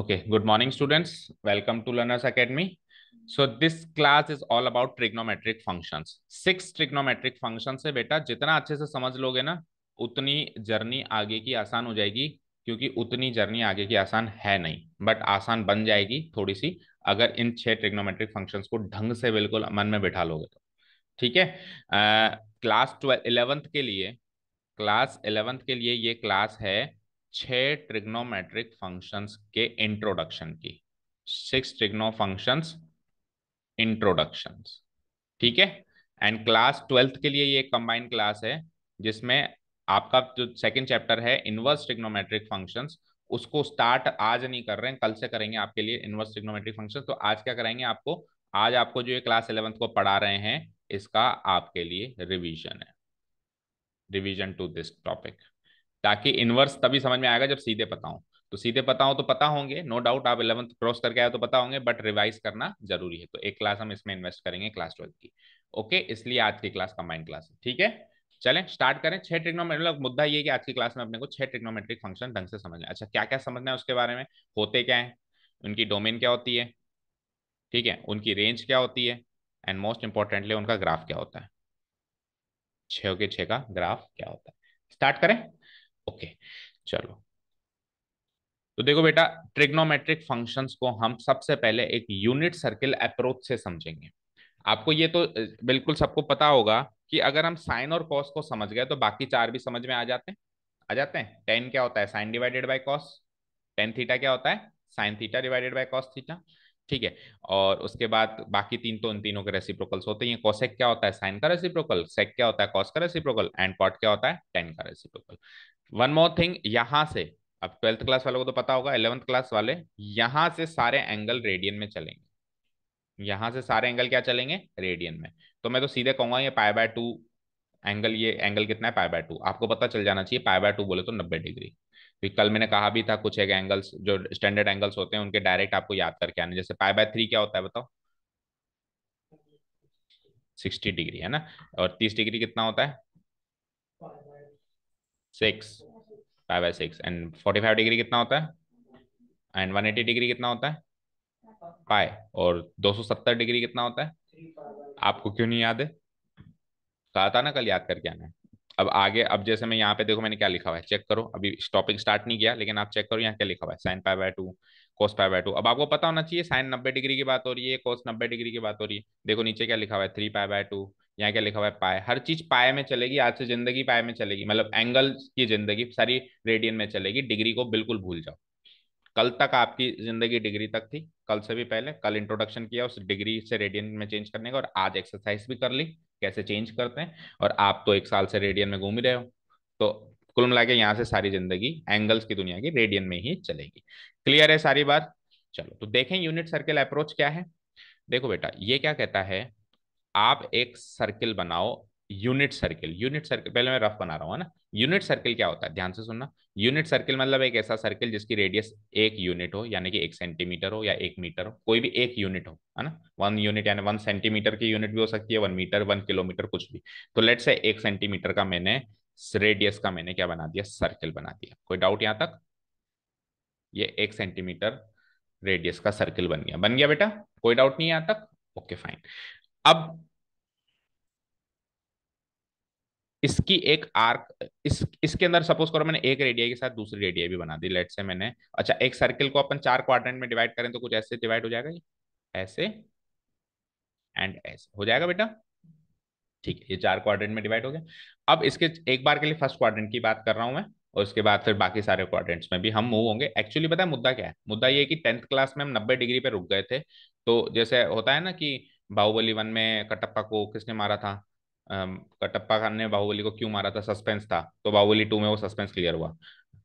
Okay, good morning students. Welcome to Learners Academy. So this class is all about trigonometric functions. Six trigonometric functions है बेटा जितना अच्छे से समझ लोगे ना उतनी जर्नी आगे की आसान हो जाएगी क्योंकि उतनी जर्नी आगे की आसान है नहीं बट आसान बन जाएगी थोड़ी सी अगर इन छह ट्रिग्नोमेट्रिक फंक्शंस को ढंग से बिल्कुल मन में बैठा लोगे तो ठीक है क्लास ट्वेल्थ इलेवंथ के लिए क्लास इलेवंथ के लिए ये क्लास है छह ट्रिग्नोमेट्रिक फंक्शंस के इंट्रोडक्शन की सिक्स ट्रिग्नो फंक्शंस इंट्रोडक्शंस ठीक है एंड क्लास ट्वेल्थ के लिए ये कंबाइंड क्लास है जिसमें आपका जो सेकंड चैप्टर है इनवर्स ट्रिग्नोमेट्रिक फंक्शंस उसको स्टार्ट आज नहीं कर रहे हैं कल से करेंगे आपके लिए इनवर्स ट्रिग्नोमेट्रिक फंक्शन तो आज क्या कराएंगे आपको आज आपको जो ये क्लास इलेवंथ को पढ़ा रहे हैं इसका आपके लिए रिविजन है रिविजन टू दिस टॉपिक ताकि इनवर्स तभी समझ में आएगा जब सीधे पता हो तो सीधे पता हो तो पता होंगे नो डाउट आप इलेवंथ क्रॉस करके आए तो पता होंगे बट रिवाइज करना जरूरी है तो एक क्लास हम इसमें इन्वेस्ट करेंगे क्लास ट्वेल्थ की ओके इसलिए आज की क्लास कंबाइंड क्लास है ठीक है चलें स्टार्ट करें छह ट्रिग्नोमेट्रिक मतलब मुद्दा ये कि आज की क्लास में अपने को छह ट्रिग्नोमेट्रिक फंक्शन ढंग से समझना अच्छा क्या क्या समझना है उसके बारे में होते क्या है उनकी डोमेन क्या होती है ठीक है उनकी रेंज क्या होती है एंड मोस्ट इंपॉर्टेंटली उनका ग्राफ क्या होता है छ के का ग्राफ क्या होता है स्टार्ट करें ओके चलो तो देखो बेटा ट्रिग्नोमेट्रिक फंक्शंस को हम सबसे पहले एक यूनिट सर्किल अप्रोच से समझेंगे आपको ये तो बिल्कुल सबको पता होगा कि अगर हम साइन और कॉस को समझ गए तो बाकी चार भी समझ में आ जाते हैं आ जाते हैं टेन क्या होता है sine divided by cos tan theta क्या होता है sine theta divided by cos theta ठीक है और उसके बाद बाकी तीन तो इन तीनों के रेसिप्रोकल्स होते हैं कॉसेक क्या होता है साइन का रेसिप्रोकल सेक क्या होता है कॉस का रेसिप्रोकल एंड कॉट क्या होता है टेन का रेसिप्रोकल वन मोर थिंग यहां से अब ट्वेल्थ क्लास वालों को तो पता होगा इलेवंथ क्लास वाले यहां से सारे एंगल रेडियन में चलेंगे यहां से सारे एंगल क्या चलेंगे रेडियन में तो मैं तो सीधे कहूंगा ये पाई बाय टू एंगल ये एंगल कितना है पाई बाय टू आपको पता चल जाना चाहिए पाई बाय टू बोले तो नब्बे डिग्री तो कल मैंने कहा भी था कुछ एक एंगल्स जो स्टैंडर्ड एंगल्स होते हैं उनके डायरेक्ट आपको याद करके आने जैसे पाई बाय थ्री क्या होता है बताओ सिक्सटी डिग्री है ना और तीस डिग्री कितना होता है six five by six and forty five degree कितना होता है एंड वन एटी डिग्री कितना होता है पाए और दो सौ सत्तर डिग्री कितना होता है आपको क्यों नहीं याद है कहा था ना कल याद करके आना है अब आगे अब जैसे मैं यहाँ पे देखो मैंने क्या लिखा हुआ है चेक करो अभी स्टॉपिंग स्टार्ट नहीं किया लेकिन आप चेक करो यहाँ क्या लिखा हुआ है sine pi by two cos pi by two अब आपको पता होना चाहिए साइन नब्बे डिग्री की बात हो रही है कोस नब्बे डिग्री की बात हो रही है देखो नीचे क्या लिखा हुआ है थ्री पाई बाय टू यहाँ क्या लिखा हुआ है पाए हर चीज पाए में चलेगी आज से जिंदगी पाए में चलेगी मतलब एंगल की जिंदगी सारी रेडियन में चलेगी डिग्री को बिल्कुल भूल जाओ कल तक आपकी जिंदगी डिग्री तक थी कल से भी पहले कल इंट्रोडक्शन किया उस डिग्री से रेडियन में चेंज करने का और आज एक्सरसाइज भी कर ली कैसे चेंज करते हैं और आप तो एक साल से रेडियन में घूम ही रहे हो तो कुल मिला के यहाँ से सारी जिंदगी एंगल्स की दुनिया की रेडियन में ही चलेगी क्लियर है सारी बात चलो तो देखें यूनिट सर्कल अप्रोच क्या है देखो बेटा ये क्या कहता है आप एक सर्किल बनाओ यूनिट सर्किल यूनिट सर्किल पहले मैं रफ बना रहा हूँ ना यूनिट सर्किल क्या होता है ध्यान से सुनना यूनिट सर्किल मतलब एक ऐसा सर्किल जिसकी रेडियस एक यूनिट हो यानी कि एक सेंटीमीटर हो या एक मीटर हो कोई भी एक यूनिट हो है ना वन यूनिट यानी वन सेंटीमीटर की यूनिट भी हो सकती है वन मीटर वन किलोमीटर कुछ भी तो लेट से एक सेंटीमीटर का मैंने रेडियस का मैंने क्या बना दिया सर्किल बना दिया कोई डाउट यहां तक ये एक सेंटीमीटर रेडियस का सर्किल बन गया बन गया बेटा कोई डाउट नहीं यहां तक ओके फाइन अब इसकी एक आर्क इस इसके अंदर सपोज करो मैंने एक रेडियाई के साथ दूसरी रेडियाई भी बना दी लेट से मैंने अच्छा एक सर्किल को अपन चार क्वाड्रेंट में डिवाइड करें तो कुछ ऐसे डिवाइड हो जाएगा ये ऐसे एंड ऐसे हो जाएगा बेटा ठीक है ये चार क्वाड्रेंट में डिवाइड हो गया अब इसके एक बार के लिए फर्स्ट क्वाड्रेंट की बात कर रहा हूं मैं और उसके बाद फिर बाकी सारे क्वाड्रेंट्स में भी हम मूव होंगे एक्चुअली बताए मुद्दा क्या है मुद्दा ये कि टेंथ क्लास में हम नब्बे डिग्री पे रुक गए थे तो जैसे होता है ना कि बाहुबली वन में कटप्पा को किसने मारा था कटप्पा खान ने बाहुबली को क्यों मारा था सस्पेंस था तो बाहुबली टू में वो सस्पेंस क्लियर हुआ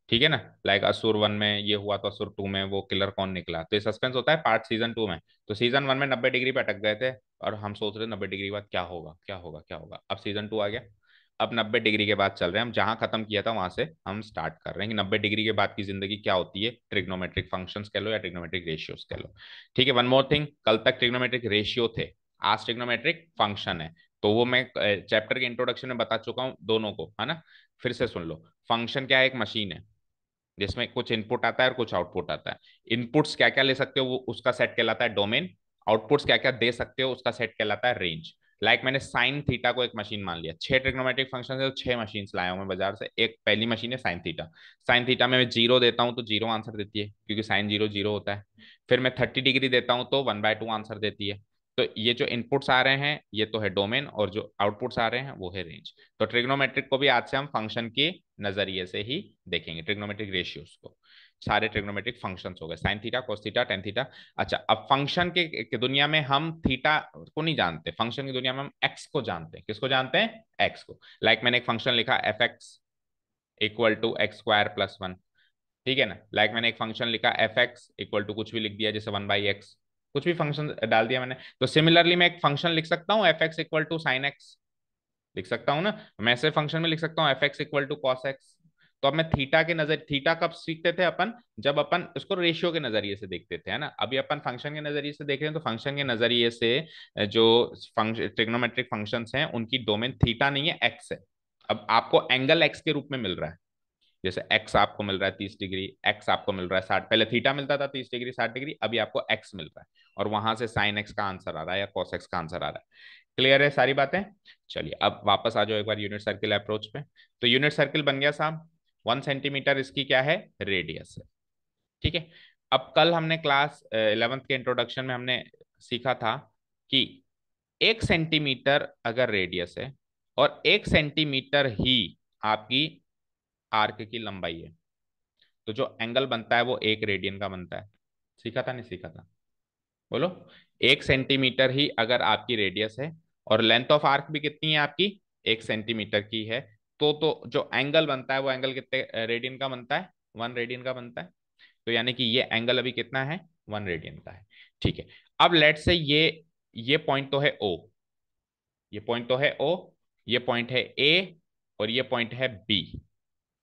ठीक है ना लाइक असुर वन में ये हुआ तो असुर टू में वो किलर कौन निकला तो ये सस्पेंस होता है पार्ट सीजन टू में तो सीजन वन में नब्बे डिग्री पे अटक गए थे और हम सोच रहे नब्बे डिग्री बाद क्या होगा क्या होगा क्या होगा अब सीजन टू आ गया अब नब्बे डिग्री के बाद चल रहे हैं हम जहां खत्म किया था वहां से हम स्टार्ट कर रहे हैं कि नब्बे डिग्री के बाद की जिंदगी क्या होती है ट्रिग्नोमेट्रिक फंक्शंस कह लो या ट्रिग्नोमेट्रिक रेशियोज कह लो ठीक है वन मोर थिंग कल तक ट्रिग्नोमेट्रिक रेशियो थे आज ट्रिग्नोमेट्रिक फंक्शन है तो वो मैं चैप्टर के इंट्रोडक्शन में बता चुका हूँ दोनों को है ना फिर से सुन लो फंक्शन क्या है एक मशीन है जिसमें कुछ इनपुट आता है और कुछ आउटपुट आता है इनपुट्स क्या क्या ले सकते हो वो उसका सेट कहलाता है डोमेन आउटपुट्स क्या क्या दे सकते हो उसका सेट कहलाता है रेंज लाइक like मैंने साइन थीटा को एक मशीन मान लिया छह ट्रिग्नोमेट्रिक फंक्शन है तो छह मशीन लाया हूं मैं बाजार से एक पहली मशीन है साइन थीटा साइन थीटा में मैं जीरो देता हूं तो जीरो आंसर देती है क्योंकि साइन जीरो जीरो होता है फिर मैं थर्टी डिग्री देता हूं तो वन बाय टू आंसर देती है तो ये जो इनपुट्स आ रहे हैं ये तो है डोमेन और जो आउटपुट्स आ रहे हैं वो है रेंज तो ट्रिग्नोमेट्रिक को भी आज से हम फंक्शन के नजरिए से ही देखेंगे ट्रिग्नोमेट्रिक रेशियोज को सारे ट्रिग्नोमेट्रिक फंक्शंस हो गए sine theta cos theta tan theta अच्छा अब फंक्शन के, के दुनिया में हम थीटा को नहीं जानते फंक्शन की दुनिया में हम एक्स को जानते हैं किसको जानते हैं एक्स को लाइक like मैंने एक फंक्शन लिखा f x equal to x square plus one ठीक है ना लाइक like मैंने एक फंक्शन लिखा एफ एक्स इक्वल टू कुछ भी लिख दिया जैसे वन बाई एक्स कुछ भी फंक्शन डाल दिया मैंने तो सिमिलरली मैं एक फंक्शन लिख सकता हूँ f x equal to sine x लिख सकता हूँ ना मैं ऐसे फंक्शन में लिख सकता हूँ f x equal to cos x तो अब मैं थीटा के नजर थीटा कब सीखते थे अपन जब अपन उसको रेशियो के नजरिए से देखते थे है ना अभी अपन फंक्शन के नजरिए से देख रहे हैं तो फंक्शन के नजरिए से जो फंक्शन ट्रिग्नोमेट्रिक फंक्शन हैं उनकी डोमेन थीटा नहीं है एक्स है अब आपको एंगल एक्स के रूप में मिल रहा है जैसे एक्स आपको मिल रहा है तीस डिग्री एक्स आपको मिल रहा है साठ पहले थीटा मिलता था तीस डिग्री साठ डिग्री अभी आपको एक्स मिल रहा है और वहां से साइन एक्स का आंसर आ रहा है या कॉस एक्स का आंसर आ रहा है क्लियर है सारी बातें चलिए अब वापस आ जाओ एक बार यूनिट सर्किल अप्रोच पे तो यूनिट सर्किल बन गया साहब वन सेंटीमीटर इसकी क्या है रेडियस है ठीक है अब कल हमने क्लास इलेवेंथ के इंट्रोडक्शन में हमने सीखा था कि एक सेंटीमीटर अगर रेडियस है और एक सेंटीमीटर ही आपकी आर्क की लंबाई है तो जो एंगल बनता है वो एक रेडियन का बनता है सीखा था नहीं सीखा था बोलो एक सेंटीमीटर ही अगर आपकी रेडियस है और लेंथ ऑफ आर्क भी कितनी है आपकी एक सेंटीमीटर की है तो तो जो एंगल बनता है वो एंगल कितने रेडियन का बनता है वन रेडियन का बनता है तो यानी कि ये एंगल अभी कितना है वन रेडियन का है ठीक है अब लेट से ये ये पॉइंट तो है ओ ये पॉइंट तो है ओ ये पॉइंट है ए और ये पॉइंट है बी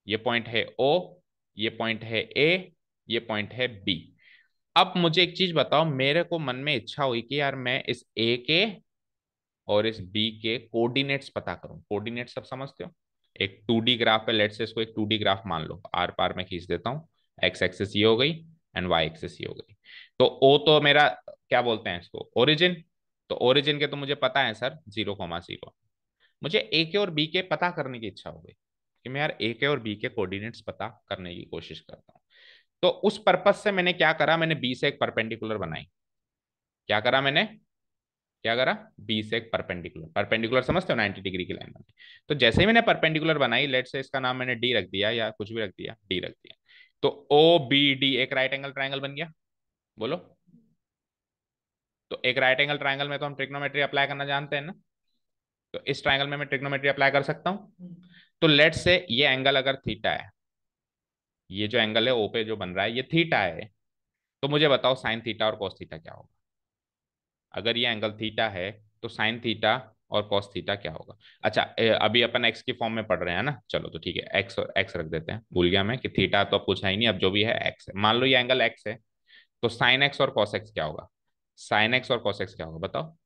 ये पॉइंट है ओ ये पॉइंट है ए ये पॉइंट है बी अब मुझे एक चीज बताओ मेरे को मन में इच्छा हुई कि यार मैं इस ए के और इस बी के कोऑर्डिनेट्स पता करूं कोऑर्डिनेट्स सब समझते हो एक टू डी ग्राफ है लेट से इसको एक टू डी ग्राफ मान लो आर पार में खींच देता हूँ एक्स एक्सेस ये हो गई एंड वाई एक्सेस ये हो गई तो ओ तो मेरा क्या बोलते हैं इसको ओरिजिन तो ओरिजिन के तो मुझे पता है सर जीरो कोमा जीरो मुझे ए के और बी के पता करने की इच्छा हो गई कि मैं यार ए के और बी के कोऑर्डिनेट्स पता करने की कोशिश करता हूँ तो उस पर्पज से मैंने क्या करा मैंने बी से एक परपेंडिकुलर बनाई क्या करा मैंने क्या करा बी से एक परपेंडिकुलर परपेंडिकुलर समझते हो नाइनटी डिग्री की लाइन बनाई तो जैसे ही मैंने परपेंडिकुलर बनाई लेट से इसका नाम मैंने डी रख दिया या कुछ भी रख दिया डी रख दिया तो ओ बी डी एक राइट एंगल ट्राइंगल बन गया बोलो तो एक राइट एंगल ट्राइंगल में तो हम ट्रिग्नोमेट्री अप्लाई करना जानते हैं ना तो इस ट्राइंगल में मैं ट्रिग्नोमेट्री अप्लाई कर सकता हूँ तो लेट से ये एंगल अगर थीटा है ये जो एंगल है ओ पे जो बन रहा है ये थीटा है तो मुझे बताओ साइन थीटा और कोस थीटा क्या होगा अगर ये एंगल थीटा है तो साइन थीटा और कॉस थीटा क्या होगा अच्छा अभी अपन एक्स के फॉर्म में पढ़ रहे हैं ना चलो तो ठीक है एक्स और एक्स रख देते हैं भूल गया मैं कि थीटा तो पूछा ही नहीं अब जो भी है एक्स है मान लो ये एंगल एक्स है तो साइन एक्स और कॉस एक्स क्या होगा साइन एक्स और कॉस एक्स क्या होगा बताओ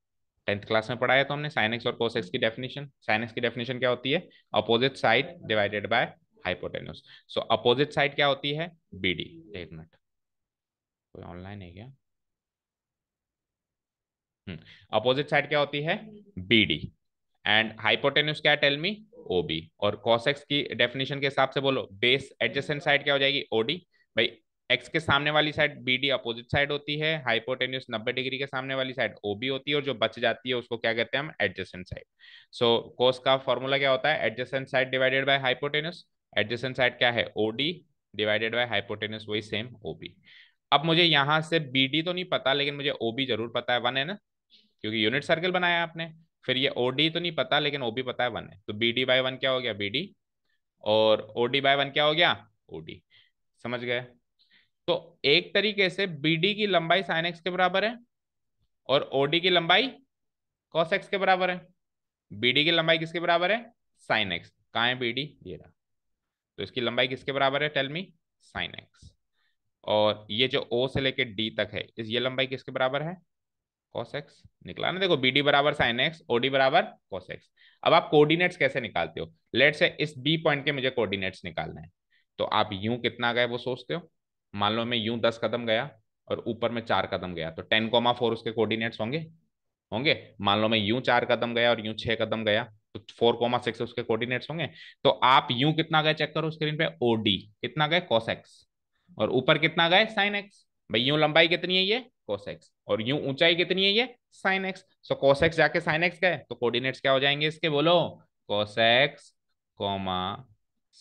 टेंथ क्लास में पढ़ाया तो हमने साइन एक्स और कॉस एक्स की डेफिनेशन साइन एक्स की डेफिनेशन क्या होती है opposite side divided by hypotenuse so opposite side क्या होती है बी डी एक मिनट कोई ऑनलाइन है क्या अपोजिट हम्म, साइड क्या होती है बी डी एंड हाइपोटेन्यूस क्या टेल मी ओ बी और कॉसेक्स की डेफिनेशन के हिसाब से बोलो बेस एडजेसेंट साइड क्या हो जाएगी ओडी भाई एक्स के सामने वाली side B D opposite side होती है हाइपोटेन्यूस नब्बे डिग्री के सामने वाली साइड ओ बी होती है और जो बच जाती है उसको क्या कहते हैं हम एडजेसेंट साइड सो कोस का फॉर्मूला क्या होता है adjacent side divided by hypotenuse adjacent side क्या है ओडी डिवाइडेड बाय हाइपोटेन्यूस वही सेम ओबी अब मुझे यहाँ से बी डी तो नहीं पता लेकिन मुझे ओबी जरूर पता है वन है ना क्योंकि यूनिट सर्कल बनाया आपने फिर ये ओ तो नहीं पता लेकिन ओ पता है वन है तो बी डी बाई वन क्या हो गया बी डी और ओ डी बाई वन क्या हो गया ओ समझ गए तो एक तरीके से बी डी की लंबाई साइन एक्स के बराबर है और ओ की लंबाई कॉस एक्स के बराबर है बी की लंबाई किसके बराबर है साइन एक्स कहा है बी डी ये रहा तो इसकी लंबाई किसके बराबर है टेलमी साइन एक्स और ये जो ओ से लेके डी तक है इस ये लंबाई किसके बराबर है कॉस एक्स निकला ना देखो बी डी बराबर साइन एक्स ओ डी बराबर कॉस एक्स अब आप कोऑर्डिनेट्स कैसे निकालते हो लेट से इस बी पॉइंट के मुझे कोऑर्डिनेट्स निकालने हैं तो आप यूं कितना गए वो सोचते हो मान लो मैं यूं दस कदम गया और ऊपर में चार कदम गया तो टेन कोमा फोर उसके कोऑर्डिनेट्स होंगे होंगे मान लो मैं यूं चार कदम गया और यूं छह कदम गया तो फोर कोमा सिक्स उसके कोऑर्डिनेट्स होंगे तो आप यूं कितना गए चेक करो स्क्रीन पे ओ डी कितना गए कॉस एक्स और ऊपर कितना गए साइन एक्स भाई यूं लंबाई कितनी है ये कॉस एक्स और यूं ऊंचाई कितनी है ये sine x so cos x जाके साइन एक्स गए तो कोऑर्डिनेट्स क्या हो जाएंगे इसके बोलो cos x comma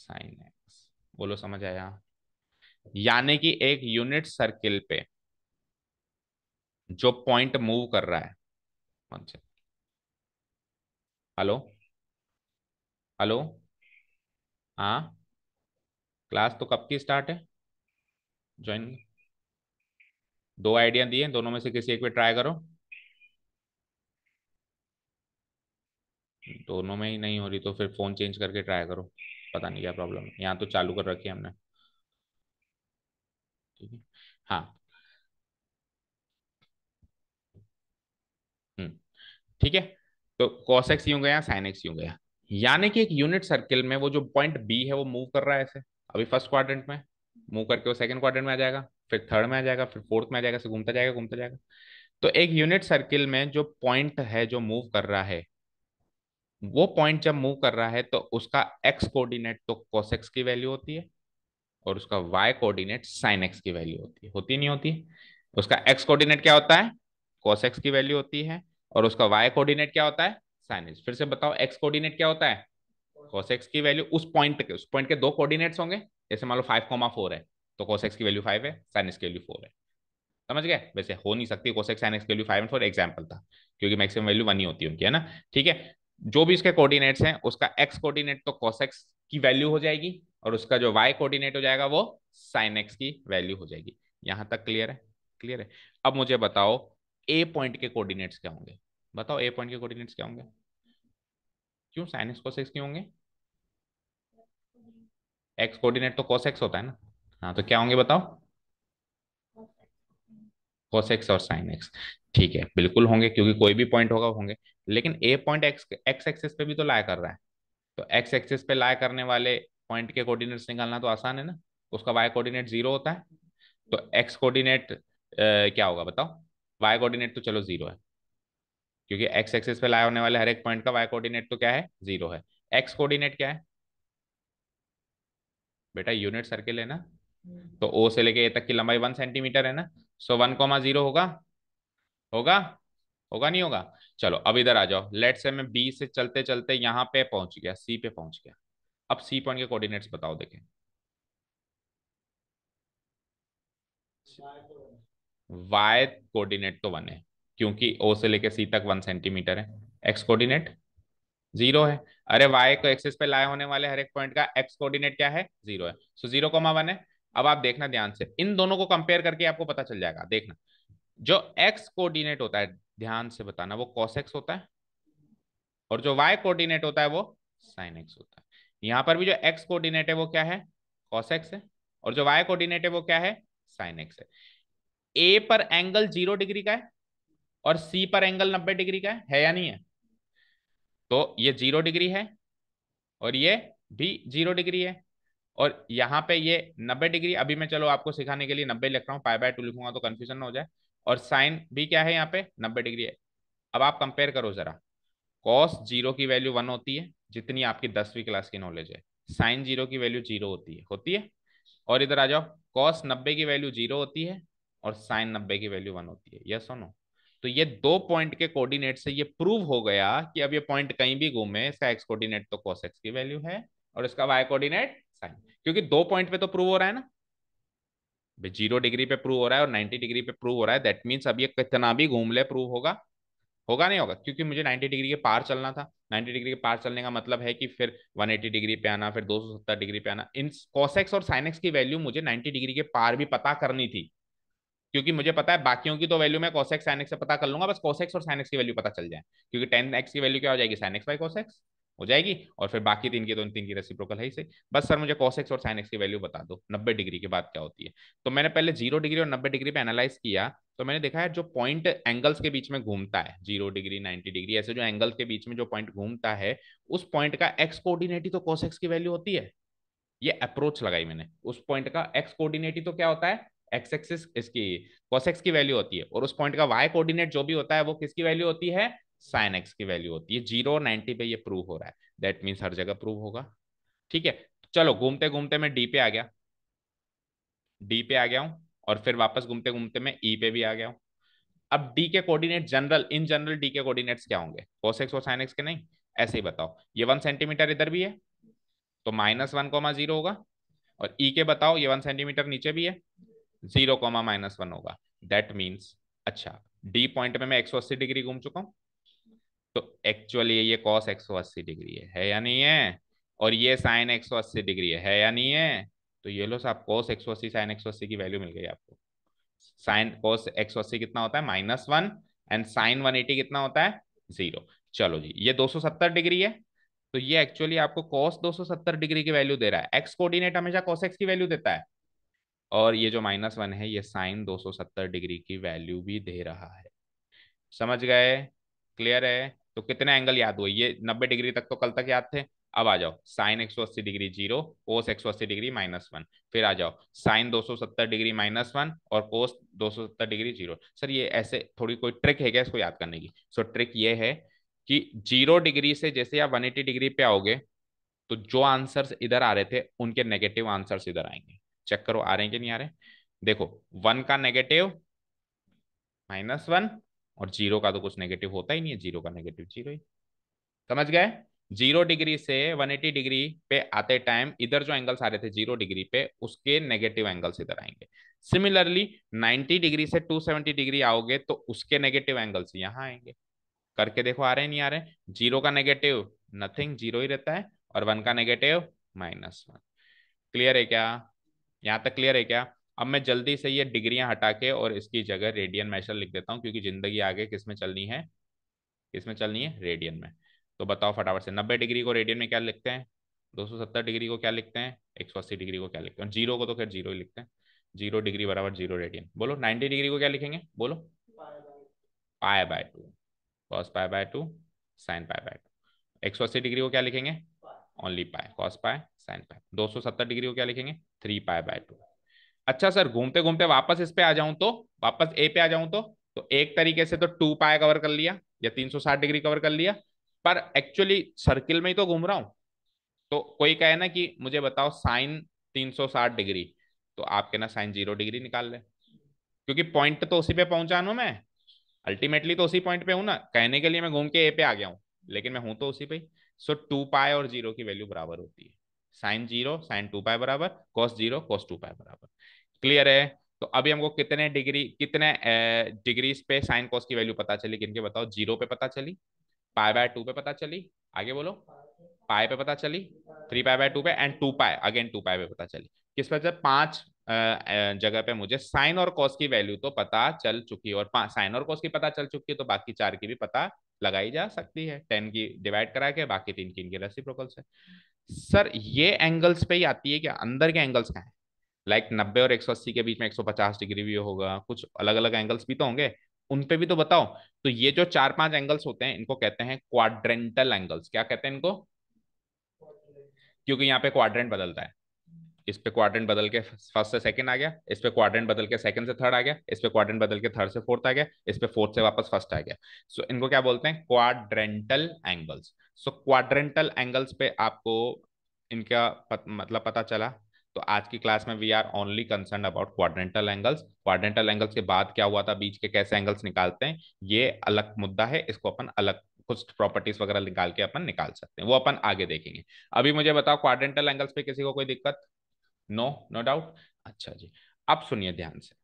sine x बोलो समझ आया यानी कि एक यूनिट सर्किल पे जो पॉइंट मूव कर रहा है हेलो हेलो हाँ क्लास तो कब की स्टार्ट है ज्वाइन दो आइडिया दिए दोनों में से किसी एक पे ट्राई करो दोनों में ही नहीं हो रही तो फिर फोन चेंज करके ट्राई करो पता नहीं क्या प्रॉब्लम है यहाँ तो चालू कर रखी है हमने ठीक है हाँ हम्म, ठीक है तो कॉस एक्स यूं गया साइन एक्स यू गया यानी कि एक यूनिट सर्किल में वो जो पॉइंट बी है वो मूव कर रहा है ऐसे अभी फर्स्ट क्वाड्रेंट में मूव करके वो सेकंड क्वाड्रेंट में आ जाएगा फिर थर्ड में आ जाएगा फिर फोर्थ में आ जाएगा घूमता जाएगा घूमता जाएगा तो एक यूनिट सर्किल में जो पॉइंट है जो मूव कर रहा है वो पॉइंट जब मूव कर रहा है तो उसका एक्स कोऑर्डिनेट तो कॉस एक्स की वैल्यू होती है और उसका वाई कोऑर्डिनेट साइन एक्स की वैल्यू होती है होती नहीं होती उसका एक्स कोऑर्डिनेट क्या होता है कॉस एक्स की वैल्यू होती है और उसका वाई कोऑर्डिनेट क्या होता है साइन एक्स फिर से बताओ एक्स कोऑर्डिनेट क्या होता है कॉस एक्स की वैल्यू उस पॉइंट के उस पॉइंट के दो कोऑर्डिनेट्स होंगे जैसे मान लो फाइव कॉमा फोर है तो कोस एक्स की वैल्यू फाइव है साइन एक्स की वैल्यू फोर है समझ गए वैसे हो नहीं सकती कोस एक्स साइन एक्स की value five and four example था क्योंकि मैक्सिमम वैल्यू वन ही होती है उनकी है ना ठीक है जो भी इसके कोऑर्डिनेट्स हैं उसका एक्स कोऑर्डिनेट तो कोस एक्स की वैल्यू हो जाएगी और उसका जो वाई कोऑर्डिनेट हो जाएगा वो साइन एक्स की वैल्यू हो जाएगी यहां तक क्लियर है क्लियर है अब मुझे बताओ ए पॉइंट के कोऑर्डिनेट्स क्या होंगे बताओ ए पॉइंट के कोऑर्डिनेट्स क्या होंगे क्यों साइन एक्स कोस एक्स क्यों होंगे एक्स कोऑर्डिनेट तो कोस एक्स होता है ना हाँ तो क्या होंगे बताओ कॉस एक्स और साइन एक्स ठीक है बिल्कुल होंगे क्योंकि कोई भी पॉइंट होगा होंगे लेकिन a point x x axis पे भी तो लाया कर रहा है तो एक्स एक्सेस पे लाया करने वाले पॉइंट के कोऑर्डिनेट्स निकालना तो आसान है ना उसका वाई कोऑर्डिनेट जीरो होता है तो एक्स कोऑर्डिनेट क्या होगा बताओ वाई कोऑर्डिनेट तो चलो जीरो है क्योंकि एक्स एक्सेस पे लाया होने वाले हर एक पॉइंट का वाई कोऑर्डिनेट तो क्या है जीरो है एक्स कोऑर्डिनेट क्या है बेटा यूनिट सर्किल है ना तो ओ से लेके ए तक की लंबाई वन सेंटीमीटर है ना सो वन कोमा जीरो होगा होगा होगा नहीं होगा चलो अब इधर आ जाओ लेट से मैं बी से चलते चलते यहां पे पहुंच गया सी पे पहुंच गया अब सी पॉइंट के कोऑर्डिनेट्स बताओ देखें वाई कोऑर्डिनेट तो वन है क्योंकि ओ से लेके सी तक वन सेंटीमीटर है एक्स कोऑर्डिनेट जीरो है अरे वाई को एक्सिस पे लाए होने वाले हर एक पॉइंट का एक्स कोऑर्डिनेट क्या है जीरो है सो जीरो कोमा वन है अब आप देखना ध्यान से इन दोनों को कंपेयर करके आपको पता चल जाएगा देखना जो एक्स कोऑर्डिनेट होता है ध्यान से बताना वो कॉस एक्स होता है और जो वाई कोऑर्डिनेट होता है वो साइन एक्स होता है यहां पर भी जो एक्स कोऑर्डिनेट है वो क्या है कॉस एक्स है और जो वाई कोऑर्डिनेट है वो क्या है साइन एक्स है ए पर एंगल जीरो डिग्री का है और सी पर एंगल नब्बे डिग्री का है, है या नहीं है तो ये जीरो डिग्री है और ये भी जीरो डिग्री है और यहाँ पे ये नब्बे डिग्री अभी मैं चलो आपको सिखाने के लिए नब्बे लिख रहा हूँ पाई बाय टू लिखूंगा तो कन्फ्यूजन हो जाए और साइन भी क्या है यहाँ पे नब्बे डिग्री है अब आप कंपेयर करो जरा कॉस जीरो की वैल्यू वन होती है जितनी आपकी दसवीं क्लास की नॉलेज है साइन जीरो की वैल्यू जीरो होती है होती है और इधर आ जाओ कॉस नब्बे की वैल्यू जीरो होती है और साइन नब्बे की वैल्यू वन होती है यस सुनो तो ये दो पॉइंट के कोऑर्डिनेट से ये प्रूव हो गया कि अब ये पॉइंट कहीं भी घूमे इसका एक्स कोऑर्डिनेट तो कॉस एक्स की वैल्यू है और इसका वाई कोऑर्डिनेट साइन क्योंकि दो पॉइंट पे तो प्रूव हो रहा है ना जीरो डिग्री पे प्रूव हो रहा है और नाइन्टी डिग्री पे प्रूव हो रहा है दैट मीन्स अब ये कितना भी घूम ले प्रूव होगा होगा नहीं होगा क्योंकि मुझे 90 डिग्री के पार चलना था 90 डिग्री के पार चलने का मतलब है कि फिर 180 डिग्री पे आना फिर 270 डिग्री पे आना इन कॉसेक्स और साइनेक्स की वैल्यू मुझे 90 डिग्री के पार भी पता करनी थी क्योंकि मुझे पता है बाकियों की तो वैल्यू मैं कॉसेक्स साइनेक्स से पता कर लूंगा बस कॉसेक्स और साइनेक्स की वैल्यू पता चल जाए क्योंकि टेन एक्स की वैल्यू क्या हो जाएगी साइनेक्स बाई कॉसेक्स हो जाएगी और फिर बाकी तीन की तो तीन की रेसिप्रोकल है ही सही बस सर मुझे कॉस एक्स और साइन एक्स की वैल्यू बता दो नब्बे डिग्री के बाद क्या होती है तो मैंने पहले जीरो डिग्री और नब्बे डिग्री पे एनालाइज किया तो मैंने देखा है जो पॉइंट एंगल्स के बीच में घूमता है जीरो डिग्री नाइन्टी डिग्री ऐसे जो एंगल के बीच में जो पॉइंट घूमता है उस पॉइंट का एक्स कोऑर्डिनेट ही तो कॉस एक्स की वैल्यू होती है ये अप्रोच लगाई मैंने उस पॉइंट का एक्स कोऑर्डिनेट ही तो क्या होता है एक्स एक्सिस इसकी कॉस एक्स की वैल्यू होती है और उस पॉइंट का वाई कोऑर्डिनेट जो भी होता है वो किसकी वैल्यू होती है साइन एक्स की वैल्यू होती है जीरो और नाइन्टी पे ये प्रूव हो रहा है दैट मीन्स हर जगह प्रूव होगा ठीक है चलो घूमते घूमते मैं डी पे आ गया डी पे आ गया हूँ और फिर वापस घूमते घूमते मैं ई e पे भी आ गया हूँ अब डी के coordinate general in general D के कोऑर्डिनेट्स क्या होंगे कॉस एक्स और साइन एक्स के नहीं ऐसे ही बताओ ये वन सेंटीमीटर इधर भी है तो माइनस वन कोमा जीरो होगा और ई e के बताओ ये वन सेंटीमीटर नीचे भी है जीरो कोमा माइनस वन होगा दैट मीन्स अच्छा डी पॉइंट में मैं एक सौ अस्सी डिग्री घूम चुका हूँ तो एक्चुअली ये कॉस अस्सी डिग्री है है या नहीं है और ये साइन अस्सी डिग्री है है या नहीं है तो ये लो साहब कॉस अस्सी साइन अस्सी की वैल्यू मिल गई आपको साइन कॉस अस्सी कितना होता है minus one and sine one eighty कितना होता है जीरो चलो जी ये दो सौ सत्तर डिग्री है तो ये एक्चुअली आपको कॉस दो सौ सत्तर डिग्री की वैल्यू दे रहा है एक्स कोऑर्डिनेट हमेशा कॉस एक्स की वैल्यू देता है और ये जो माइनस वन है ये साइन दो सौ सत्तर डिग्री की वैल्यू भी दे रहा है समझ गए क्लियर है तो कितने एंगल याद हुए ये नब्बे डिग्री तक तो कल तक याद थे अब आ जाओ साइन एक सौ अस्सी डिग्री जीरो कोस एक सौ अस्सी डिग्री माइनस वन फिर आ जाओ साइन दो सौ सत्तर डिग्री माइनस वन और कोस दो सौ सत्तर डिग्री जीरो सर ये ऐसे थोड़ी कोई ट्रिक है क्या इसको याद करने की सो ट्रिक ये है कि जीरो डिग्री से जैसे आप वन एटी डिग्री पे आओगे तो जो आंसर्स इधर आ रहे थे उनके नेगेटिव आंसर्स इधर आएंगे चेक करो आ रहे हैं कि नहीं आ रहे देखो वन का नेगेटिव माइनस वन और जीरो का तो कुछ नेगेटिव होता ही नहीं है जीरो का नेगेटिव जीरो ही समझ गए जीरो डिग्री से 180 डिग्री पे आते टाइम इधर जो एंगल्स आ रहे थे जीरो डिग्री पे उसके नेगेटिव एंगल्स इधर आएंगे सिमिलरली 90 डिग्री से 270 डिग्री आओगे तो उसके नेगेटिव एंगल्स यहाँ आएंगे करके देखो आ रहे नहीं आ रहे जीरो का नेगेटिव नथिंग जीरो ही रहता है और वन का नेगेटिव माइनस वन क्लियर है क्या यहाँ तक क्लियर है क्या अब मैं जल्दी से ये डिग्रियां हटा के और इसकी जगह रेडियन मेशर लिख देता हूँ क्योंकि जिंदगी आगे किस में चलनी है किस में चलनी है रेडियन में तो बताओ फटाफट से नब्बे डिग्री को रेडियन में क्या लिखते हैं दो सौ सत्तर डिग्री को क्या लिखते हैं एक सौ अस्सी डिग्री को क्या लिखते हैं जीरो को तो खैर जीरो ही लिखते हैं जीरो डिग्री बराबर जीरो रेडियन बोलो नाइन्टी डिग्री को क्या लिखेंगे बोलो pi by two cos pi by two sine pi by two एक सौ अस्सी डिग्री को क्या लिखेंगे ओनली पाए कॉस पाए साइन पाए दो सौ सत्तर डिग्री को क्या लिखेंगे थ्री पाए बाय टू अच्छा सर घूमते घूमते वापस इस पे आ जाऊं तो वापस ए पे आ जाऊं तो तो एक तरीके से तो टू पाए कवर कर लिया या 360 डिग्री कवर कर लिया पर एक्चुअली सर्किल में ही तो घूम रहा हूं तो कोई कहे ना कि मुझे बताओ साइन 360 डिग्री तो आप कहना साइन जीरो डिग्री निकाल ले क्योंकि पॉइंट तो उसी पे ना मैं अल्टीमेटली तो उसी पॉइंट पे हूं ना कहने के लिए मैं घूम के ए पे आ गया हूं लेकिन मैं हूं तो उसी पे सो टू पाए और जीरो की वैल्यू बराबर होती है साइन जीरो साइन टू पाए बराबर कॉस जीरो कॉस टू पाए बराबर क्लियर है तो अभी हमको कितने डिग्री कितने डिग्रीज पे साइन कॉस की वैल्यू पता चली किनके बताओ जीरो पे पता चली पाए बाय टू पे पता चली आगे बोलो पाए पे पता चली थ्री पाए बाय टू पे and two pi again two pi पे पता चली किस पर जब पांच जगह पे मुझे साइन और कॉस की वैल्यू तो पता चल चुकी है और साइन और कॉस की पता चल चुकी है तो बाकी चार की भी पता लगाई जा सकती है टेन की डिवाइड करा के बाकी तीन की इनके प्रोकल्स है सर ये एंगल्स पे ही आती है कि अंदर के एंगल्स क्या है लाइक like नब्बे और एक सौ अस्सी के बीच में एक सौ पचास डिग्री भी होगा कुछ अलग अलग एंगल्स भी तो होंगे उन पे भी तो बताओ तो ये जो चार पांच एंगल्स होते हैं इनको कहते हैं क्वाड्रेंटल एंगल्स क्या कहते हैं इनको क्योंकि यहाँ पे क्वाड्रेंट बदलता है इस पे क्वाड्रेंट बदल के फर्स्ट से सेकंड आ गया इस पे क्वाड्रेंट बदल के सेकंड से थर्ड आ गया इस पे क्वाड्रेंट बदल के थर्ड से फोर्थ आ गया इस पे फोर्थ से वापस फर्स्ट आ गया सो so, इनको क्या बोलते हैं quadrantal angles so quadrantal angles पे आपको इनका पत, मतलब पता चला तो आज की क्लास में we are only concern about quadrantal angles quadrantal angles के बाद क्या हुआ था बीच के कैसे एंगल्स निकालते हैं ये अलग मुद्दा है इसको अपन अलग कुछ प्रॉपर्टीज वगैरह निकाल के अपन निकाल सकते हैं वो अपन आगे देखेंगे अभी मुझे बताओ क्वाड्रेंटल एंगल्स पे किसी को कोई दिक्कत नो नो डाउट अच्छा जी अब सुनिए ध्यान से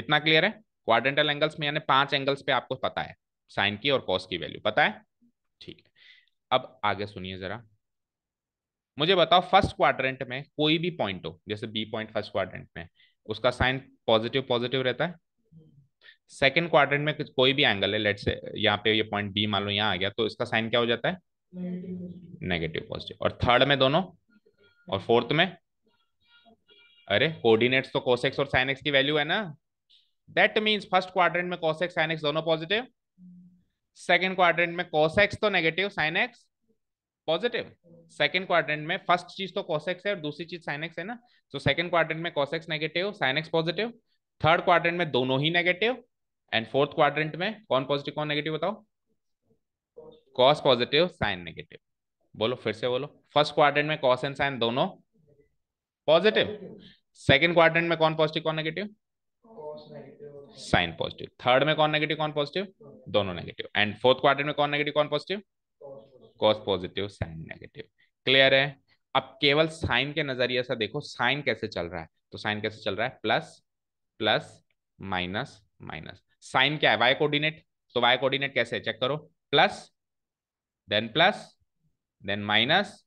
इतना क्लियर है क्वारेंटल एंगल्स में यानी पांच एंगल्स पे आपको पता है साइन की और कॉस की वैल्यू पता है ठीक है अब आगे सुनिए जरा मुझे बताओ फर्स्ट क्वाड्रेंट में कोई भी पॉइंट हो जैसे बी पॉइंट फर्स्ट क्वाड्रेंट में उसका साइन पॉजिटिव पॉजिटिव रहता है सेकंड क्वाड्रेंट में कोई भी एंगल है लेट से यहाँ पे ये पॉइंट बी मान लो यहाँ आ गया तो इसका साइन क्या हो जाता है नेगेटिव पॉजिटिव और थर्ड में दोनों और फोर्थ में अरे कोऑर्डिनेट्स तो कोसेक्स और साइन एक्स की वैल्यू है ना दैट मींस फर्स्ट क्वाड्रेंट में कोसेक्स साइन एक्स दोनों पॉजिटिव सेकंड क्वाड्रेंट में कोसेक्स तो negative sine x positive second quadrant में फर्स्ट चीज तो कोसेक्स है और दूसरी चीज साइन एक्स है ना तो सेकंड क्वाड्रेंट में cos x negative sine x positive third quadrant में दोनों ही नेगेटिव एंड फोर्थ क्वाड्रेंट में कौन पॉजिटिव कौन नेगेटिव बताओ कॉस पॉजिटिव साइन नेगेटिव बोलो फिर से बोलो फर्स्ट क्वाड्रेंट में कॉस एंड साइन दोनों पॉजिटिव सेकेंड क्वाड्रेंट में कौन पॉजिटिव कौन नेगेटिव साइन पॉजिटिव थर्ड में कौन नेगेटिव कौन पॉजिटिव दोनों नेगेटिव एंड फोर्थ क्वार्टर में कौन नेगेटिव कौन positive cos positive sine negative clear है अब केवल साइन के नजरिए से देखो साइन कैसे चल रहा है तो साइन कैसे चल रहा है plus plus minus minus sine क्या है वाई कोऑर्डिनेट तो वाई कोऑर्डिनेट कैसे है चेक करो plus then plus then minus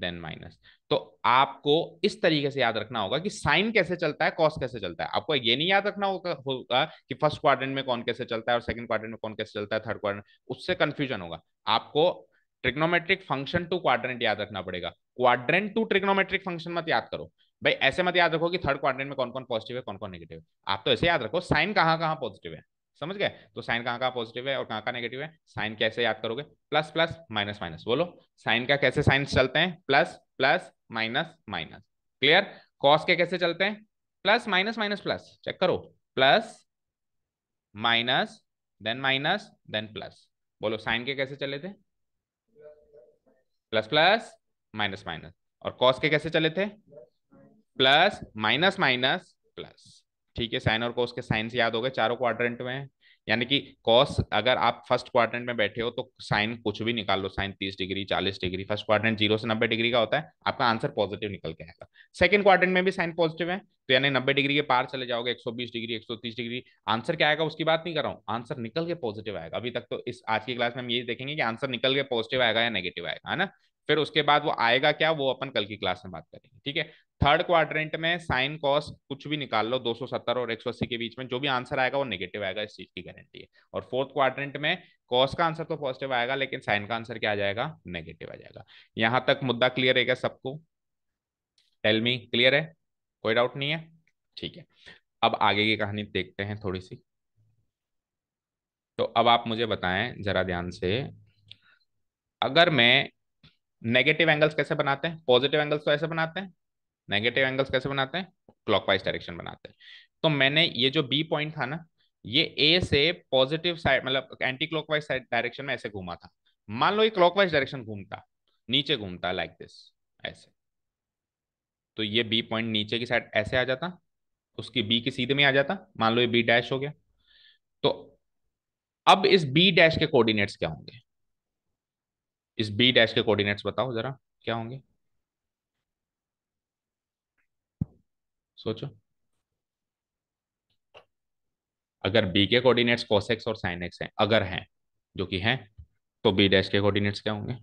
then minus तो आपको इस तरीके से याद रखना होगा कि साइन कैसे चलता है कॉस कैसे चलता है आपको ये नहीं याद रखना होगा होगा कि फर्स्ट क्वार्टर में कौन कैसे चलता है और सेकंड क्वार्टर में कौन कैसे चलता है थर्ड क्वार्टर उससे कंफ्यूजन होगा आपको ट्रिग्नोमेट्रिक फंक्शन टू क्वार याद रखना पड़ेगा क्वार टू ट्रिग्नोमेट्रिक फंक्शन मत याद करो भाई ऐसे मत याद रखो कि थर्ड क्वार में कौन कौन पॉजिटिव है कौन कौन नेगेटिव है आप तो ऐसे याद रखो साइन कहाँ कहाँ पॉजिटिव है समझ गए तो साइन कहाँ का पॉजिटिव है और कहाँ का नेगेटिव है साइन कैसे याद करोगे प्लस प्लस माइनस माइनस बोलो साइन का कैसे साइन चलते हैं plus plus minus minus clear cos के कैसे चलते हैं plus minus minus plus check करो plus minus then minus then plus बोलो साइन के कैसे चले थे प्लस प्लस माइनस माइनस और कॉस के कैसे चले थे प्लस माइनस माइनस प्लस ठीक है साइन और कॉस के साइन याद हो गए चारों क्वाड्रेंट में यानी कि कॉस अगर आप फर्स्ट क्वाड्रेंट में बैठे हो तो साइन कुछ भी निकाल लो साइन तीस डिग्री चालीस डिग्री फर्स्ट क्वाड्रेंट जीरो से नब्बे डिग्री का होता है आपका आंसर पॉजिटिव निकल के आएगा सेकंड क्वाड्रेंट में भी साइन पॉजिटिव है तो यानी नब्बे डिग्री के पार चले जाओगे एक सौ बीस डिग्री एक सौ तीस डिग्री आंसर क्या आएगा उसकी बात नहीं कर रहा हूँ आंसर निकल के पॉजिटिव आएगा अभी तक तो इस आज की क्लास में हम ये देखेंगे कि आंसर निकल के पॉजिटिव आएगा या नेगेटिव आएगा है ना फिर उसके बाद वो आएगा क्या वो अपन कल की क्लास में बात करेंगे ठीक है थर्ड क्वाड्रेंट में साइन कॉस कुछ भी निकाल लो 270 और 180 के बीच में जो भी आंसर आएगा वो नेगेटिव आएगा इस चीज की गारंटी है और फोर्थ क्वाड्रेंट में कॉस का आंसर तो पॉजिटिव आएगा लेकिन साइन का आंसर क्या आ जाएगा नेगेटिव आ जाएगा यहां तक मुद्दा क्लियर है क्या सबको टेल मी क्लियर है कोई डाउट नहीं है ठीक है अब आगे की कहानी देखते हैं थोड़ी सी तो अब आप मुझे बताएं जरा ध्यान से अगर मैं नेगेटिव एंगल्स कैसे बनाते हैं पॉजिटिव एंगल्स तो ऐसे बनाते हैं नेगेटिव एंगल्स कैसे बनाते हैं क्लॉकवाइज डायरेक्शन बनाते हैं तो मैंने ये जो बी पॉइंट था ना ये ए से पॉजिटिव साइड मतलब एंटी क्लॉकवाइज साइड डायरेक्शन में ऐसे घूमा था मान लो ये क्लॉकवाइज डायरेक्शन घूमता नीचे घूमता लाइक दिस ऐसे तो ये बी पॉइंट नीचे की साइड ऐसे आ जाता उसकी बी के सीधे में आ जाता मान लो ये बी डैश हो गया तो अब इस बी डैश के कोऑर्डिनेट्स क्या होंगे इस बी डैश के कोऑर्डिनेट्स बताओ जरा क्या होंगे सोचो अगर बी के कोऑर्डिनेट्स कोसेक्स और साइन एक्स हैं अगर हैं जो कि हैं तो बी डैश के कोऑर्डिनेट्स क्या होंगे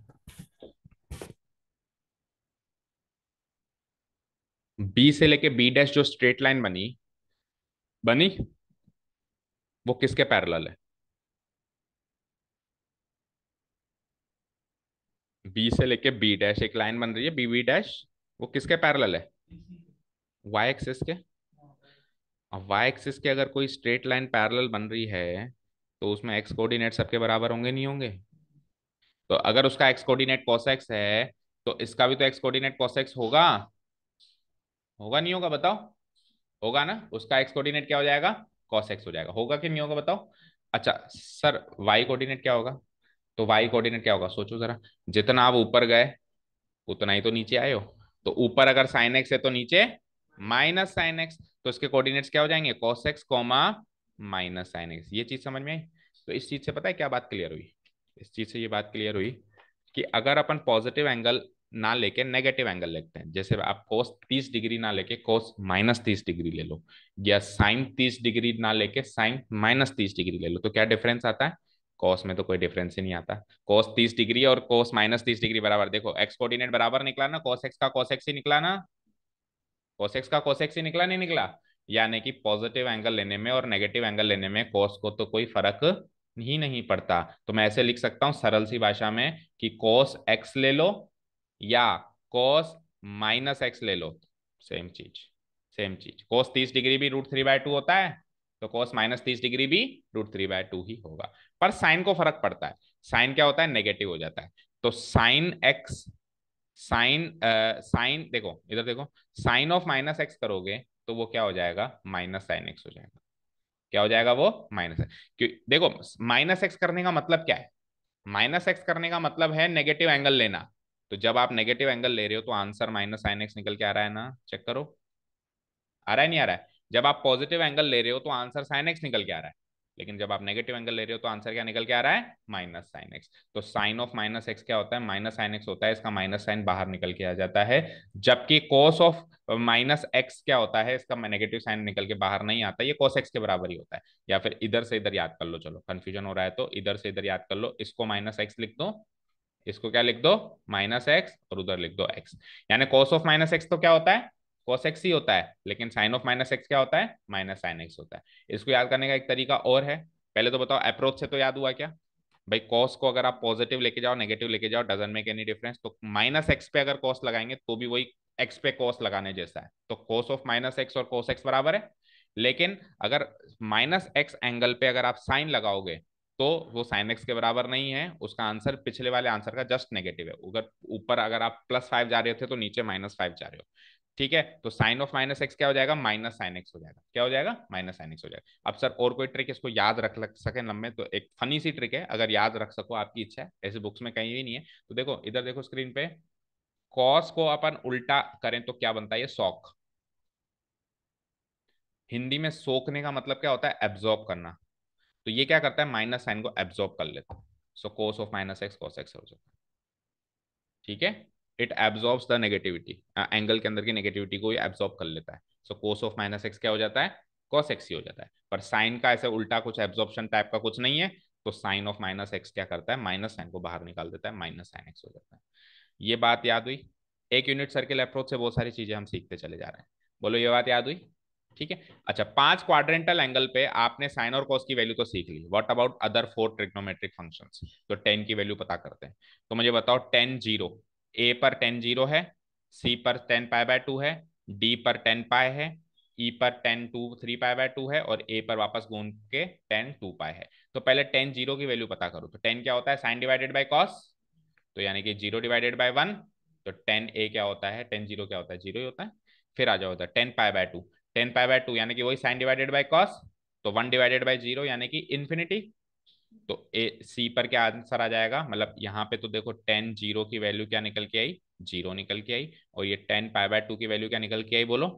बी से लेके बी डैश जो स्ट्रेट लाइन बनी बनी वो किसके पैरेलल है बी से लेके बी डैश एक लाइन बन रही है बी बी डैश वो किसके पैरेलल है वाई एक्सिस के अब वाई एक्सिस के अगर कोई स्ट्रेट लाइन पैरेलल बन रही है तो उसमें एक्स कोऑर्डिनेट सबके बराबर होंगे नहीं होंगे तो अगर उसका एक्स कोऑर्डिनेट कॉसेक्स है तो इसका भी तो एक्स कोऑर्डिनेट कॉसेक्स होगा होगा नहीं होगा बताओ होगा ना उसका एक्स कोऑर्डिनेट क्या हो जाएगा कॉसेक्स हो जाएगा होगा कि नहीं होगा बताओ अच्छा सर वाई कोऑर्डिनेट क्या होगा तो वाई कोऑर्डिनेट क्या होगा सोचो जरा जितना आप ऊपर गए उतना ही तो नीचे आए हो तो ऊपर अगर साइन एक्स है तो नीचे माइनस साइन एक्स तो इसके कोऑर्डिनेट्स क्या हो जाएंगे cos x comma minus sine x ये चीज समझ में आई तो इस चीज से पता है क्या बात क्लियर हुई इस चीज से ये बात क्लियर हुई कि अगर अपन पॉजिटिव एंगल ना लेके नेगेटिव एंगल लेते हैं जैसे आप कोस तीस डिग्री ना लेके कोस माइनस तीस डिग्री ले लो या साइन तीस डिग्री ना लेके साइन माइनस तीस डिग्री ले लो तो क्या डिफरेंस आता है कॉस में तो कोई डिफरेंस ही नहीं आता कोस तीस डिग्री और कोस माइनस तीस डिग्री बराबर देखो एक्स कोऑर्डिनेट बराबर निकला ना कॉस एक्स का कोस एक्स ही निकला ना कोसेक्स का कोसेक्स ही निकला नहीं निकला यानी कि पॉजिटिव एंगल लेने में और नेगेटिव एंगल लेने में कोस को तो कोई फर्क ही नहीं पड़ता तो मैं ऐसे लिख सकता हूं सरल सी भाषा में कि कोस एक्स ले लो या कोस माइनस एक्स ले लो सेम चीज सेम चीज कोस तीस डिग्री भी रूट थ्री बाय टू होता है तो कोस माइनस तीस डिग्री भी रूट थ्री बाय टू ही होगा पर साइन को फर्क पड़ता है साइन क्या होता है नेगेटिव हो जाता है तो साइन एक्स साइन साइन देखो इधर देखो साइन ऑफ माइनस एक्स करोगे तो वो क्या हो जाएगा माइनस साइन एक्स हो जाएगा क्या हो जाएगा वो माइनस क्यों देखो माइनस एक्स करने का मतलब क्या है माइनस एक्स करने का मतलब है नेगेटिव एंगल लेना तो जब आप नेगेटिव एंगल ले रहे हो तो आंसर माइनस साइन एक्स निकल के आ रहा है ना चेक करो आ रहा है नहीं आ रहा है जब आप पॉजिटिव एंगल ले रहे हो तो आंसर साइन एक्स निकल के आ रहा है लेकिन जब आप नेगेटिव एंगल ले रहे हो तो आंसर क्या निकल के आ रहा है माइनस साइन एक्स तो साइन ऑफ माइनस एक्स क्या होता है माइनस साइन एक्स होता है इसका माइनस साइन बाहर निकल के आ जाता है जबकि कोस ऑफ माइनस एक्स क्या होता है इसका नेगेटिव साइन निकल के बाहर नहीं आता ये कोस एक्स के बराबर ही होता है या फिर इधर से इधर याद कर लो चलो कन्फ्यूजन हो रहा है तो इधर से इधर याद कर लो इसको माइनस एक्स लिख दो इसको क्या लिख दो माइनस एक्स और उधर लिख दो एक्स यानी कोस ऑफ माइनस एक्स तो क्या होता है कॉस एक्स ही होता है लेकिन साइन ऑफ माइनस एक्स क्या होता है माइनस साइन एक्स होता है इसको याद करने का एक तरीका और है पहले तो बताओ अप्रोच से तो याद हुआ क्या भाई कॉस को अगर आप पॉजिटिव लेके जाओ नेगेटिव लेके जाओ डजन मेक एनी डिफरेंस तो माइनस एक्स पे अगर कॉस लगाएंगे तो भी वही एक्स पे कॉस लगाने जैसा है तो कॉस ऑफ माइनस एक्स और कॉस एक्स बराबर है लेकिन अगर माइनस एक्स एंगल पे अगर आप साइन लगाओगे तो वो साइन एक्स के बराबर नहीं है उसका आंसर पिछले वाले आंसर का जस्ट नेगेटिव है अगर ऊपर अगर आप प्लस फाइव जा रहे थे तो नीचे माइनस फाइव जा रहे हो ठीक है तो साइन ऑफ माइनस एक्स क्या हो जाएगा माइनस साइन एक्स हो जाएगा क्या हो जाएगा माइनस साइन एक्स हो जाएगा अब सर और कोई ट्रिक इसको याद रख लग सके लंबे तो एक फनी सी ट्रिक है अगर याद रख सको आपकी इच्छा है ऐसे बुक्स में कहीं भी नहीं है तो देखो इधर देखो स्क्रीन पे कॉस को अपन उल्टा करें तो क्या बनता है ये सॉक हिंदी में सोखने का मतलब क्या होता है एब्जॉर्ब करना तो ये क्या करता है माइनस साइन को एब्जॉर्ब कर लेता है so cos of minus x cos x हो जाता है ठीक है it absorbs the negativity angle के अंदर की नेगेटिविटी को एब्जॉर्ब कर लेता है so cos of minus x क्या हो जाता है कॉस एक्स ही हो जाता है पर साइन का ऐसा उल्टा कुछ एब्जॉर्प्शन टाइप का कुछ नहीं है तो साइन ऑफ माइनस एक्स क्या करता है माइनस साइन को बाहर निकाल देता है माइनस साइन एक्स हो जाता है ये बात याद हुई एक यूनिट सर्किल अप्रोच से बहुत सारी चीजें हम सीखते चले जा रहे हैं बोलो ये बात याद हुई ठीक है अच्छा पांच क्वाड्रेंटल एंगल पे आपने साइन और कॉस की वैल्यू तो सीख ली what about other four trigonometric functions तो टेन की वैल्यू पता करते हैं तो मुझे बताओ टेन जीरो ए पर टेन जीरो है सी पर टेन पाई बाय टू है डी पर टेन पाए है ई e पर tan two three pi by two है और ए पर वापस गोन के टेन टू पाए है तो पहले टेन जीरो की वैल्यू पता करो तो टेन क्या होता है साइन डिवाइडेड बाई कॉस तो यानी कि जीरो डिवाइडेड बाई वन तो टेन ए क्या होता है टेन जीरो क्या होता है जीरो ही होता है फिर आ जाओ tan pi by two tan pi by two यानी कि वही साइन डिवाइडेड बाई कॉस तो वन डिवाइडेड बाई जीरो यानी कि इन्फिनिटी तो ए सी पर क्या आंसर आ जाएगा मतलब यहाँ पे तो देखो टेन जीरो की वैल्यू क्या निकल के आई जीरो निकल के आई और ये टेन पाई बाय टू की वैल्यू क्या निकल के आई बोलो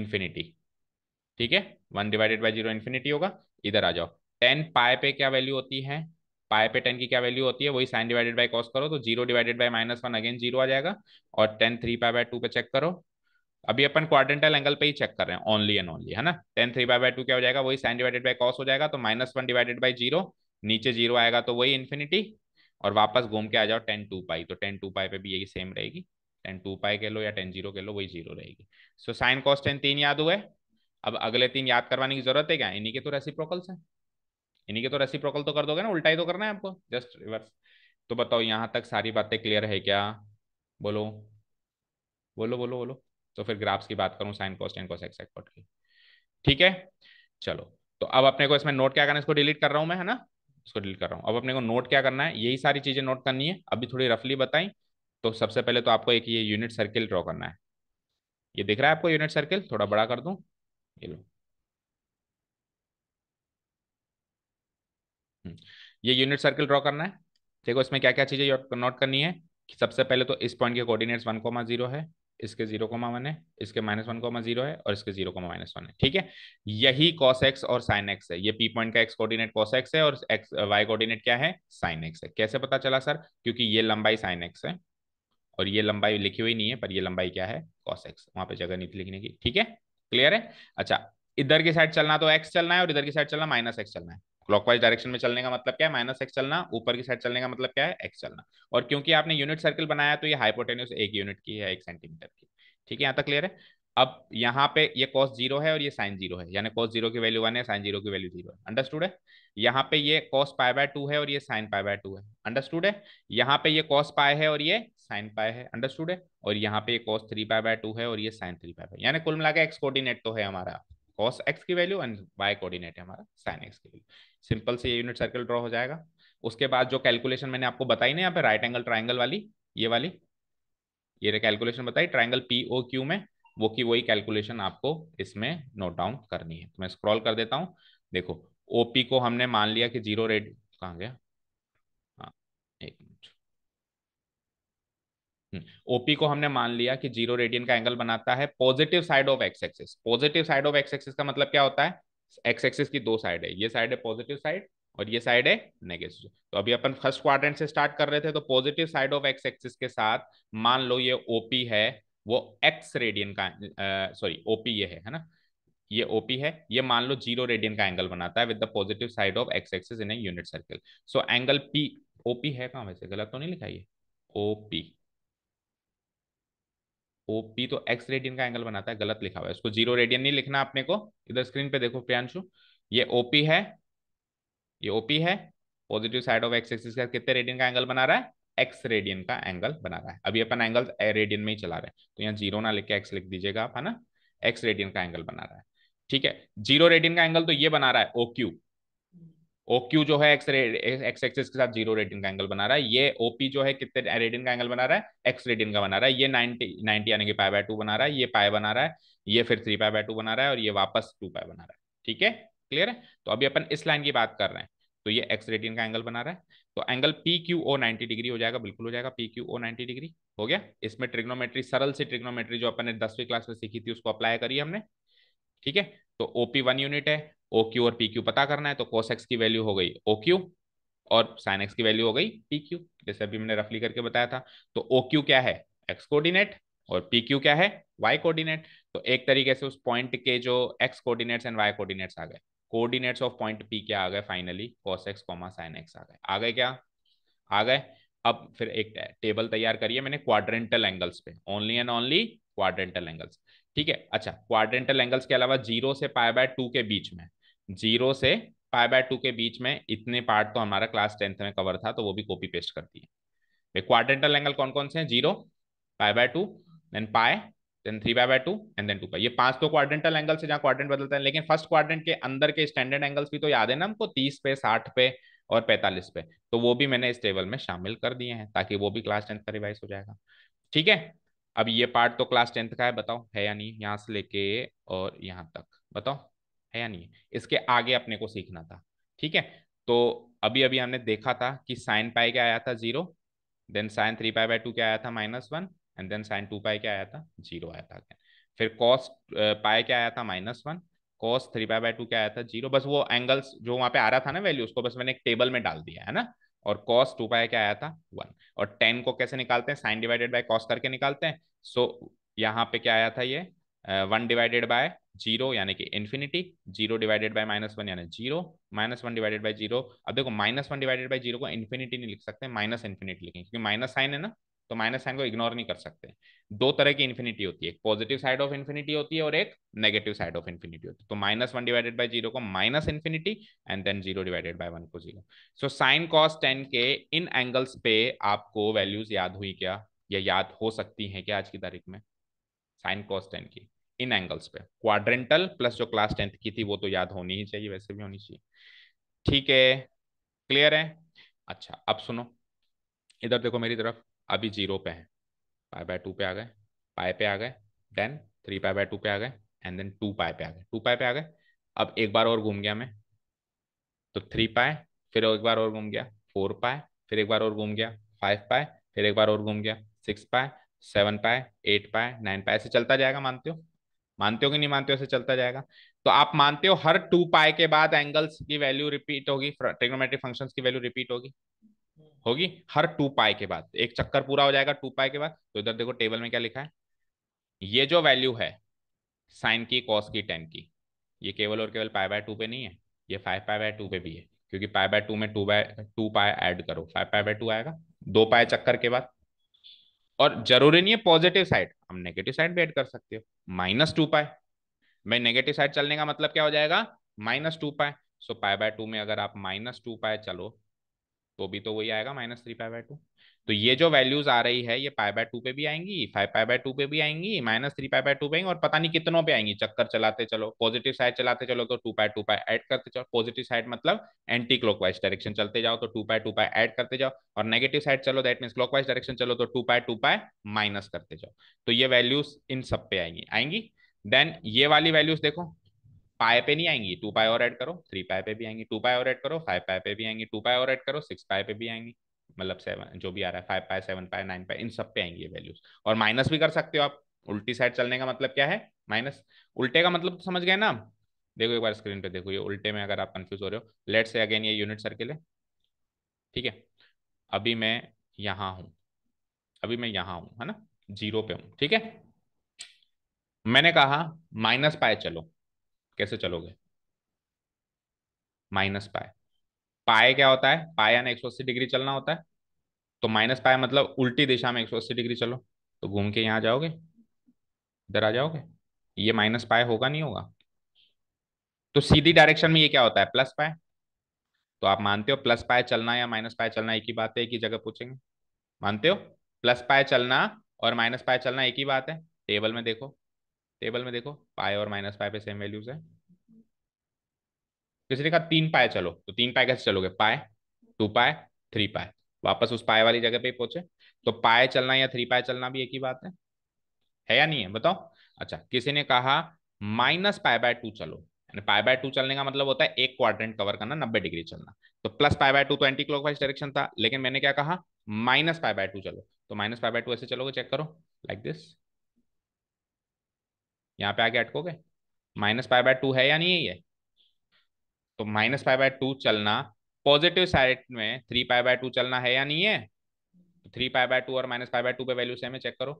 इन्फिनिटी ठीक है one divided by zero infinity होगा इधर आ जाओ टेन पाए पे क्या वैल्यू होती है पाए पे टेन की क्या वैल्यू होती है वही साइन डिवाइडेड बाई कॉस करो तो zero divided by minus one again zero आ जाएगा और tan three pi by two पे चेक करो अभी अपन क्वारेंटल एंगल पे ही चेक कर रहे हैं ओनली एंड ओनली है ना tan three by by two क्या हो जाएगा वही साइन डिवाइडेड बाई कॉस हो जाएगा तो minus one divided by zero नीचे जीरो आएगा तो वही इन्फिनिटी और वापस घूम के आ जाओ टेन टू पाई तो टेन टू पाई पे भी यही सेम रहेगी टेन टू पाई के लो या टेन जीरो के लो वही जीरो रहेगी सो साइन कॉस टेन तीन याद हुए अब अगले तीन याद करवाने की जरूरत है क्या इन्हीं के तो प्रोकल्स हैं इन्हीं के तो रेसिप्रोकल तो कर दोगे ना उल्टा ही तो करना है आपको जस्ट रिवर्स तो बताओ यहाँ तक सारी बातें क्लियर है क्या बोलो बोलो बोलो बोलो तो फिर ग्राफ्स की बात करूं sine cost and cos exact की ठीक है चलो तो अब अपने को इसमें नोट क्या करना है इसको डिलीट कर रहा हूं मैं है ना इसको डिलीट कर रहा हूं अब अपने को नोट क्या करना है यही सारी चीज़ें नोट करनी है अभी थोड़ी रफली बताएं तो सबसे पहले तो आपको एक ये यूनिट सर्किल ड्रॉ करना है ये दिख रहा है आपको यूनिट सर्किल थोड़ा बड़ा कर दू ये लो हम्म, ये यूनिट सर्किल ड्रॉ करना है देखो इसमें क्या क्या चीज़ें नोट करनी है सबसे पहले तो इस पॉइंट के कोऑर्डिनेट्स वन कोमा जीरो है इसके जीरो कोमा वन है इसके माइनस वन कोमा जीरो है और इसके जीरो कोमा माइनस वन है ठीक है यही कॉस एक्स और साइन एक्स है ये पी पॉइंट का एक्स कोऑर्डिनेट कॉस एक्स है और एक्स वाई कोऑर्डिनेट क्या है साइन एक्स है कैसे पता चला सर क्योंकि ये लंबाई साइन एक्स है और ये लंबाई लिखी हुई नहीं है पर ये लंबाई क्या है कॉस एक्स वहां पर जगह नहीं थी लिखने की ठीक है क्लियर है अच्छा इधर की साइड चलना तो एक्स चलना है और इधर की साइड चलना माइनस एक्स चलना है क्लॉकवाइज डायरेक्शन में चलने का मतलब क्या है माइनस एक्स चलना ऊपर की साइड चलने का मतलब क्या है एक्स चलना और क्योंकि आपने यूनिट सर्किल बनाया तो ये हाइपोटेन्यूस एक यूनिट की है एक सेंटीमीटर की ठीक है यहाँ तक क्लियर है अब यहाँ पे ये कॉस जीरो है और ये साइन जीरो है यानी कॉस जीरो की वैल्यू वन है साइन जीरो की वैल्यू जीरो है अंडरस्टूड है यहाँ पे ये कॉस पाए बाय टू है और ये साइन पाए बाय टू है अंडरस्टूड है यहाँ पे ये कॉस पाए है और ये साइन पाए है अंडरस्टूड है और यहाँ पे ये cos three pi by two है और ये साइन थ्री पाए बाय कुल मिला के एक्स कोऑर्डिनेट तो है हमारा कॉस एक्स की वैल्यू एंड वाई कोऑर्डिनेट है हमारा साइन एक्स की वैल्यू सिंपल से ये यूनिट सर्कल ड्रॉ हो जाएगा उसके बाद जो कैलकुलेशन मैंने आपको बताई ना यहाँ पे राइट एंगल ट्राइंगल वाली ये वाली ये कैलकुलेशन बताई ट्राइंगल पी ओ क्यू में वो की वही कैलकुलेशन आपको इसमें नोट डाउन करनी है तो मैं स्क्रॉल कर देता हूँ देखो ओपी को हमने मान लिया कि जीरो रेड कहा गया ओपी हाँ, हम्म, को हमने मान लिया कि जीरो रेडियन का एंगल बनाता है positive side of x axis positive side of x axis का मतलब क्या होता है एक्स एक्सिस की दो साइड है ये साइड है पॉजिटिव साइड और ये साइड है नेगेटिव तो अभी अपन फर्स्ट क्वार्टर से स्टार्ट कर रहे थे तो positive side of x axis के साथ मान लो ये ओपी है वो एक्स रेडियन का सॉरी ओपी ये है है ना ये ओपी है ये मान लो जीरो रेडियन का एंगल बनाता है with the positive side of x axis in a unit circle so angle P OP है कहा वैसे गलत तो नहीं लिखा ये ओपी ओ पी तो एक्स रेडियन का एंगल बनाता है गलत लिखा हुआ है इसको जीरो रेडियन नहीं लिखना अपने को इधर स्क्रीन पे देखो प्रियांशु ये ओपी है ये ओपी है positive side of x axis का कितने रेडियन का एंगल बना रहा है एक्स रेडियन का एंगल बना रहा है अभी अपन एंगल रेडियन में ही चला रहे हैं तो यहाँ जीरो ना लिख के एक्स लिख दीजिएगा आप है ना एक्स रेडियन का एंगल बना रहा है ठीक है जीरो रेडियन का एंगल तो ये बना रहा है ओ क्यू ओ क्यू जो है एक्स एक्स एक्सिस के साथ जीरो रेडियन का एंगल बना रहा है ये ओपी जो है कितने रेडियन का एंगल बना रहा है एक्स रेडियन का बना रहा है ये नाइनटी नाइनटी यानी कि पाए बाय टू बना रहा है ये पाए बना रहा है ये फिर थ्री पाए बाय टू बना रहा है और ये वापस टू पाए बना रहा है ठीक है क्लियर है तो अभी अपन इस लाइन की बात कर रहे हैं तो ये एक्स रेडियन का एंगल बना रहा है तो angle P Q O ninety degree हो जाएगा बिल्कुल हो जाएगा P Q O ninety degree हो गया इसमें ट्रिग्नोमेट्री सरल सी ट्रिग्नोमेट्री जो अपने दसवीं क्लास में सीखी थी उसको अप्लाई करी हमने ठीक है तो ओपी वन यूनिट है ओ क्यू और पी क्यू पता करना है तो कोस एक्स की वैल्यू हो गई ओ क्यू और साइन एक्स की वैल्यू हो गई पी क्यू जैसे अभी मैंने रफली करके बताया था तो ओ क्यू क्या है एक्स कोऑर्डिनेट और पी क्यू क्या है वाई कोऑर्डिनेट तो एक तरीके से उस पॉइंट के जो x coordinates and y coordinates आ गए कोऑर्डिनेट्स ऑफ पॉइंट पी क्या आ गए finally cos x comma sine x आ गए आ गए क्या आ गए अब फिर एक टेबल तैयार करिए मैंने क्वाड्रेंटल एंगल्स पे only and only quadrantal angles ठीक है अच्छा क्वाड्रेंटल एंगल्स के अलावा जीरो से पाए बाय टू के बीच में जीरो से फाइव बाय टू के बीच में इतने पार्ट तो हमारा क्लास टेंथ में कवर था तो वो भी कॉपी पेस्ट कर दिए क्वाड्रेंटल एंगल कौन कौन से हैं zero five by two then pi then three by by two and then two pi ये पांच तो क्वाड्रेंटल एंगल से जहाँ क्वाड्रेंट बदलते हैं लेकिन फर्स्ट क्वाड्रेंट के अंदर के स्टैंडर्ड एंगल्स भी तो याद है ना हमको तीस पे साठ पे और पैंतालीस पे तो वो भी मैंने इस टेबल में शामिल कर दिए हैं ताकि वो भी क्लास टेंथ का रिवाइज हो जाएगा ठीक है अब ये पार्ट तो क्लास टेंथ का है बताओ है या नहीं यहाँ से लेके और यहाँ तक बताओ है या नहीं इसके आगे अपने को सीखना था ठीक है तो अभी अभी हमने देखा था कि साइन पाई क्या आया था zero then sine three pi by two क्या आया था minus one and then sine two pi क्या आया था जीरो आया था फिर कॉस पाई क्या आया था minus one cos three pi by two क्या आया था जीरो बस वो एंगल्स जो वहां पे आ रहा था ना वैल्यू उसको बस मैंने एक टेबल में डाल दिया है ना और कॉस टू पाई क्या आया था वन और टेन को कैसे निकालते हैं साइन डिवाइडेड बाय कॉस करके निकालते हैं सो so, यहाँ पे क्या आया था ये वन डिवाइडेड बाय जीरो यानी कि infinity zero divided by minus one यानी zero minus one divided by zero अब देखो minus one divided by zero को इन्फिनिटी नहीं लिख सकते माइनस इन्फिनिटी लिखेंगे क्योंकि माइनस साइन है ना तो माइनस साइन को इग्नोर नहीं कर सकते दो तरह की इन्फिनिटी होती है एक पॉजिटिव साइड ऑफ इन्फिनिटी होती है और एक नेगेटिव साइड ऑफ इन्फिनिटी होती है तो minus one divided by zero को minus infinity and then zero divided by one को zero so sine cos tan के इन एंगल्स पे आपको वैल्यूज याद हुई क्या या याद हो सकती है क्या आज की तारीख में साइन कॉस टेन की इन एंगल्स पे क्वाड्रेंटल प्लस जो क्लास टेंथ की थी वो तो याद होनी ही चाहिए वैसे भी होनी चाहिए ठीक है क्लियर है अच्छा अब सुनो इधर देखो मेरी तरफ अभी जीरो पे है पाई बाय टू पे आ गए पाए पे आ गए then three pi by two पे आ गए एंड देन टू पाए पे आ गए टू पाए पे आ गए अब एक बार और घूम गया मैं तो थ्री पाए फिर एक बार और घूम गया फोर पाए फिर एक बार और घूम गया फाइव पाए फिर एक बार और घूम गया सिक्स पाए सेवन पाए एट पाए नाइन पाए ऐसे चलता जाएगा मानते हो मानते हो कि नहीं मानते हो ऐसे चलता जाएगा तो आप मानते हो हर टू पाई के बाद एंगल्स की वैल्यू रिपीट होगी ट्रिग्नोमेट्रिक फंक्शंस की वैल्यू रिपीट होगी होगी हर टू पाई के बाद एक चक्कर पूरा हो जाएगा टू पाई के बाद तो इधर देखो टेबल में क्या लिखा है ये जो वैल्यू है साइन की कॉस की टेन की ये केवल और केवल पाई बाय टू पे नहीं है ये फाइव पाई बाय टू पे भी है क्योंकि पाई बाय टू में two by two pi add करो फाइव पाई बाय टू आएगा दो पाए चक्कर के बाद और जरूरी नहीं है पॉजिटिव साइड हम नेगेटिव साइड भी एड कर सकते हो माइनस टू पाए भाई नेगेटिव साइड चलने का मतलब क्या हो जाएगा माइनस टू पाए सो पाए बाय टू में अगर आप माइनस टू पाए चलो तो भी तो वही आएगा minus three pi by two तो ये जो वैल्यूज आ रही है ये पाई बाय टू पे भी आएंगी फाइव पाई बाय टू पे भी आएंगी minus three pi by two पे आएंगी और पता नहीं कितनों पे आएंगी चक्कर चलाते चलो पॉजिटिव साइड चलाते चलो तो two pi two pi add करते जाओ पॉजिटिव साइड मतलब एंटी क्लॉकवाइज डायरेक्शन चलते जाओ तो two pi two pi add करते जाओ और नेगेटिव साइड चलो दैट मीन क्लॉकवाइज डायरेक्शन चलो तो two pi two pi minus करते जाओ तो ये वैल्यूज इन सब पे आएंगी आएंगी देन ये वाली वैल्यूज देखो पाए पे नहीं आएंगी टू पाए और एड करो थ्री पाए पे भी आएंगी टू पाए और एड करो फाइव पाए पे भी आएंगी टू पाए और एड करो सिक्स पाए पे भी आएंगी मतलब सेवन जो भी आ रहा है फाइव पाए सेवन पाए नाइन पाए इन सब पे आएंगे वैल्यूज और माइनस भी कर सकते हो आप उल्टी साइड चलने का मतलब क्या है माइनस उल्टे का मतलब तो समझ गए ना देखो एक बार स्क्रीन पे देखो ये उल्टे में अगर आप कंफ्यूज हो रहे हो लेट से अगेन ये यूनिट सर्किल है ठीक है अभी मैं यहां हूँ अभी मैं यहां हूं है ना जीरो पे हूं ठीक है मैंने कहा माइनस पाए चलो कैसे चलोगे माइनस पाए पाए क्या होता है पाए यानी एक डिग्री चलना होता है तो माइनस पाए मतलब उल्टी दिशा में एक डिग्री चलो तो घूम के यहाँ जाओगे इधर आ जाओगे ये माइनस पाए होगा नहीं होगा तो सीधी डायरेक्शन में ये क्या होता है प्लस पाए तो आप मानते हो प्लस पाए चलना या माइनस पाए चलना एक ही बात है एक ही जगह पूछेंगे मानते हो प्लस पाए चलना और माइनस पाए चलना एक ही बात है टेबल में देखो टेबल में देखो पाए और माइनस पाए पे सेम वैल्यूज है किसी ने कहा तीन पाए चलो तो तीन पाए कैसे चलोगे पाए टू पाए थ्री पाए वापस उस पाए वाली जगह पे पहुंचे तो पाए चलना या थ्री पाए चलना भी एक ही बात है है या नहीं है बताओ अच्छा किसी ने कहा माइनस पाए बाय टू चलो पाए बाय टू चलने का मतलब होता है एक क्वाड्रेंट कवर करना नब्बे डिग्री चलना तो प्लस पाए बाय टू तो एंटी क्लॉकवाइज डायरेक्शन था लेकिन मैंने क्या कहा माइनस पाए बाय टू चलो तो माइनस पाए बाय टू ऐसे चलोगे चेक करो लाइक दिस यहाँ पे आके अटकोगे माइनस पाए बाय टू है या नहीं है तो माइनस फाइव बाय टू चलना पॉजिटिव साइड में थ्री पाई बाय टू चलना है या नहीं है तो थ्री पाई बाय टू और माइनस फाइव बाय टू पे वैल्यू सेम है चेक करो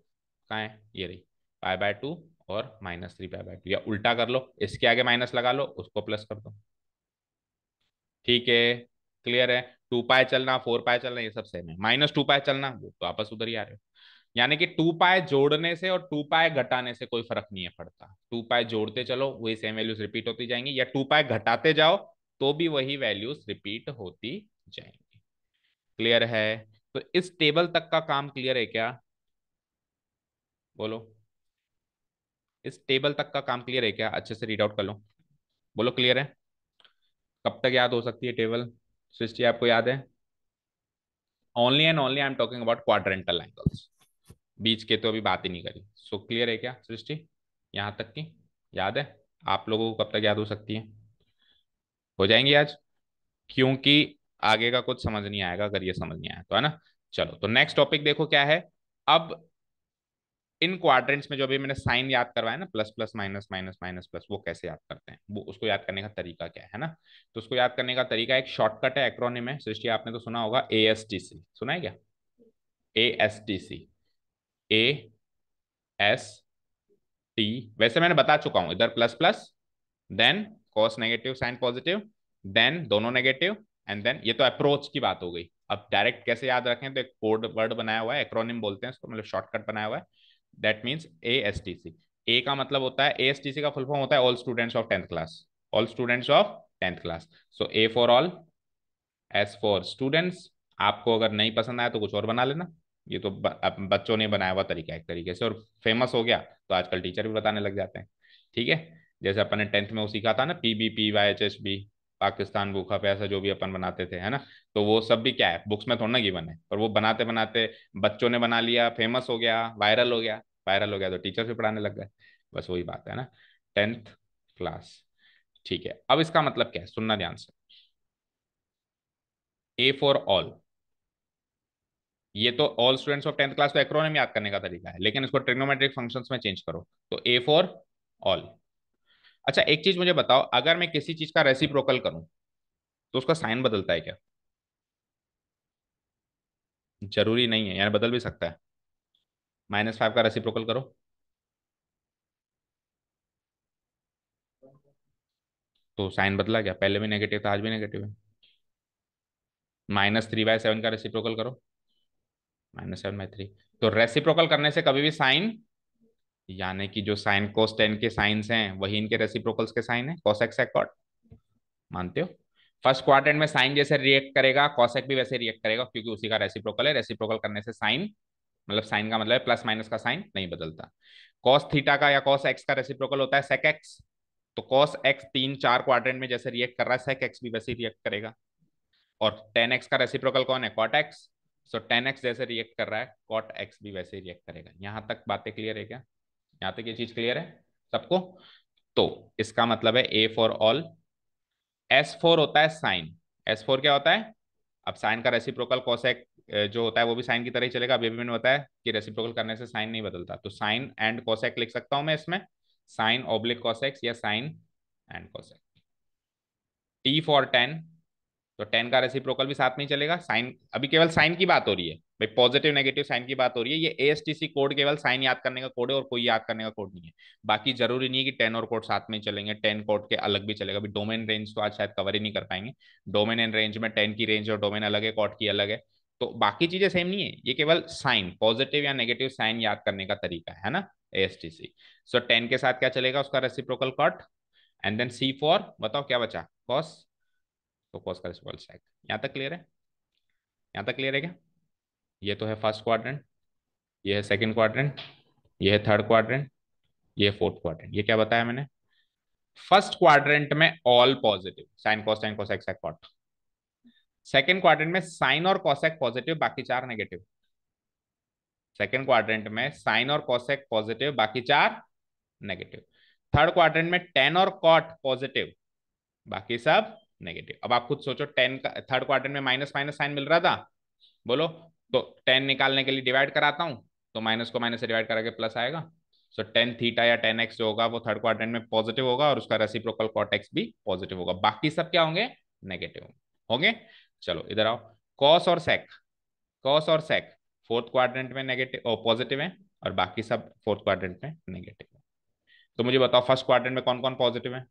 कहा है ये रही पाई बाय टू और minus three pi by two या उल्टा कर लो इसके आगे माइनस लगा लो उसको प्लस कर दो ठीक है क्लियर है टू पाए चलना फोर पाए चलना ये सब सेम है माइनस टू पाए चलना वो तो आपस उधर ही आ रहे हो यानी कि टू पाए जोड़ने से और टू पाए घटाने से कोई फर्क नहीं है पड़ता टू पाए जोड़ते चलो वही सेम वैल्यूज रिपीट होती जाएंगी या टू पाए घटाते जाओ तो भी वही वैल्यूज रिपीट होती जाएंगी क्लियर है तो इस टेबल तक का काम क्लियर है क्या बोलो इस टेबल तक का काम क्लियर है क्या अच्छे से रीड आउट कर लो बोलो क्लियर है कब तक याद हो सकती है टेबल सृष्टि आपको याद है only and only I am talking about quadrantal angles बीच के तो अभी बात ही नहीं करी सो so, क्लियर है क्या सृष्टि यहाँ तक की याद है आप लोगों को कब तक याद हो सकती है हो जाएंगी आज क्योंकि आगे का कुछ समझ नहीं आएगा अगर ये समझ नहीं आया तो है ना चलो तो नेक्स्ट टॉपिक देखो क्या है अब इन क्वाड्रेंट्स में जो अभी मैंने साइन याद करवाया ना plus plus minus minus minus plus वो कैसे याद करते हैं वो उसको याद करने का तरीका क्या है ना तो उसको याद करने का तरीका एक शॉर्टकट है एक्रोनिम है सृष्टि आपने तो सुना होगा ए एस टी सी सुना है क्या A S T C A S T वैसे मैंने बता चुका हूं इधर plus plus then cos negative sine positive then दोनों नेगेटिव एंड देन ये तो अप्रोच की बात हो गई अब डायरेक्ट कैसे याद रखें तो एक कोड वर्ड बनाया हुआ है एक्रोनिम बोलते हैं इसको मतलब शॉर्टकट बनाया हुआ है that means A S T C A का मतलब होता है ए एस टी सी का फुल फॉर्म होता है all students of tenth class all students of tenth class so A for all S for students आपको अगर नहीं पसंद आया तो कुछ और बना लेना ये तो बच्चों ने बनाया हुआ तरीका एक तरीके से और फेमस हो गया तो आजकल टीचर भी बताने लग जाते हैं ठीक है जैसे अपन ने टेंथ में वो सीखा था ना P B P Y H S B Pakistan भूखा पैसा जो भी अपन बनाते थे है ना तो वो सब भी क्या है बुक्स में थोड़ा ना गिवन है पर वो बनाते बनाते बच्चों ने बना लिया फेमस हो गया वायरल हो गया वायरल हो गया तो टीचर भी पढ़ाने लग गए बस वही बात है ना टेंथ क्लास ठीक है अब इसका मतलब क्या है सुनना ध्यान से ए फॉर ऑल ये तो all students of tenth class तो एक्रोनिम याद करने का तरीका है लेकिन इसको ट्रिग्नोमेट्रिक फंक्शंस में चेंज करो तो ए फॉर ऑल अच्छा एक चीज मुझे बताओ अगर मैं किसी चीज का रेसिप्रोकल करूं तो उसका साइन बदलता है क्या जरूरी नहीं है यानी बदल भी सकता है माइनस फाइव का रेसिप्रोकल करो तो साइन बदला क्या पहले भी नेगेटिव था आज भी नेगेटिव है माइनस थ्री बाय सेवन का रेसिप्रोकल करो माइनस सेवन बाई थ्री तो रेसिप्रोकल करने से कभी भी साइन यानी कि जो साइन कोस टेन के साइंस हैं वही इनके रेसिप्रोकल्स के साइन है कॉस एक्स एक्ट मानते हो फर्स्ट क्वार्टर में साइन जैसे रिएक्ट करेगा कॉसेक भी वैसे रिएक्ट करेगा क्योंकि उसी का रेसिप्रोकल है रेसिप्रोकल करने से साइन मतलब साइन का मतलब प्लस माइनस का साइन नहीं बदलता कॉस थीटा का या कॉस एक्स का रेसिप्रोकल होता है सेक एक्स तो कॉस एक्स तीन चार क्वार्टर में जैसे रिएक्ट कर रहा है सेक एक्स भी वैसे रिएक्ट करेगा और टेन एक्स का रेसिप्रोकल कौन है cot x so tan x जैसे रिएक्ट कर रहा है कॉट एक्स भी वैसे रिएक्ट करेगा यहाँ तक बातें क्लियर है क्या यहाँ तक ये चीज क्लियर है सबको तो इसका मतलब है A for all S for होता है साइन एस फोर क्या होता है अब साइन का रेसिप्रोकल कॉसेक जो होता है वो भी साइन की तरह ही चलेगा अभी मैंने बताया कि रेसिप्रोकल करने से साइन नहीं बदलता तो साइन एंड कॉसेक लिख सकता हूं मैं इसमें साइन ऑब्लिक कॉसेक्स या sine and cosec T for tan तो टेन का रेसिप्रोकल भी साथ में ही चलेगा साइन अभी केवल साइन की बात हो रही है भाई पॉजिटिव नेगेटिव साइन की बात हो रही है ये एएसटीसी कोड केवल साइन याद करने का कोड है और कोई याद करने का कोड नहीं है बाकी जरूरी नहीं है कि टेन और कोड साथ में चलेंगे टेन कोड के अलग भी चलेगा अभी डोमेन रेंज तो आज शायद कवर ही नहीं कर पाएंगे डोमेन एंड रेंज में टेन की रेंज और डोमेन अलग है कोड की अलग है तो बाकी चीजें सेम नहीं है ये केवल साइन पॉजिटिव या नेगेटिव साइन याद करने का तरीका है ना एएसटीसी सो टेन के साथ क्या चलेगा उसका reciprocal cot and then C for बताओ क्या बचा कॉस तो कॉस्कर इज वर्ल्ड स्टैक यहाँ तक क्लियर है यहाँ तक क्लियर है क्या ये तो है फर्स्ट क्वाड्रेंट ये है सेकंड क्वाड्रेंट ये है थर्ड क्वाड्रेंट ये फोर्थ क्वाड्रेंट ये क्या बताया मैंने फर्स्ट क्वाड्रेंट में all positive sine cos sine cos x act second quadrant में साइन और कॉसेक पॉजिटिव बाकी चार नेगेटिव सेकेंड क्वाड्रेंट में साइन और कॉसेक पॉजिटिव बाकी चार नेगेटिव थर्ड क्वाड्रेंट में टेन और कॉट पॉजिटिव बाकी सब नेगेटिव अब आप खुद सोचो टेन का थर्ड क्वार्टर में माइनस माइनस साइन मिल रहा था बोलो तो टेन निकालने के लिए डिवाइड कराता हूँ तो माइनस को माइनस से डिवाइड करा के प्लस आएगा सो टेन थीटा या टेन एक्स जो होगा वो थर्ड क्वार्टर में पॉजिटिव होगा और उसका रेसिप्रोकल कॉटेक्स भी पॉजिटिव होगा बाकी सब क्या होंगे नेगेटिव होंगे चलो इधर आओ कॉस और सेक कॉस और सेक फोर्थ क्वाड्रेंट में नेगेटिव और पॉजिटिव है और बाकी सब फोर्थ क्वाड्रेंट में नेगेटिव है तो मुझे बताओ फर्स्ट क्वाड्रेंट में कौन कौन पॉजिटिव है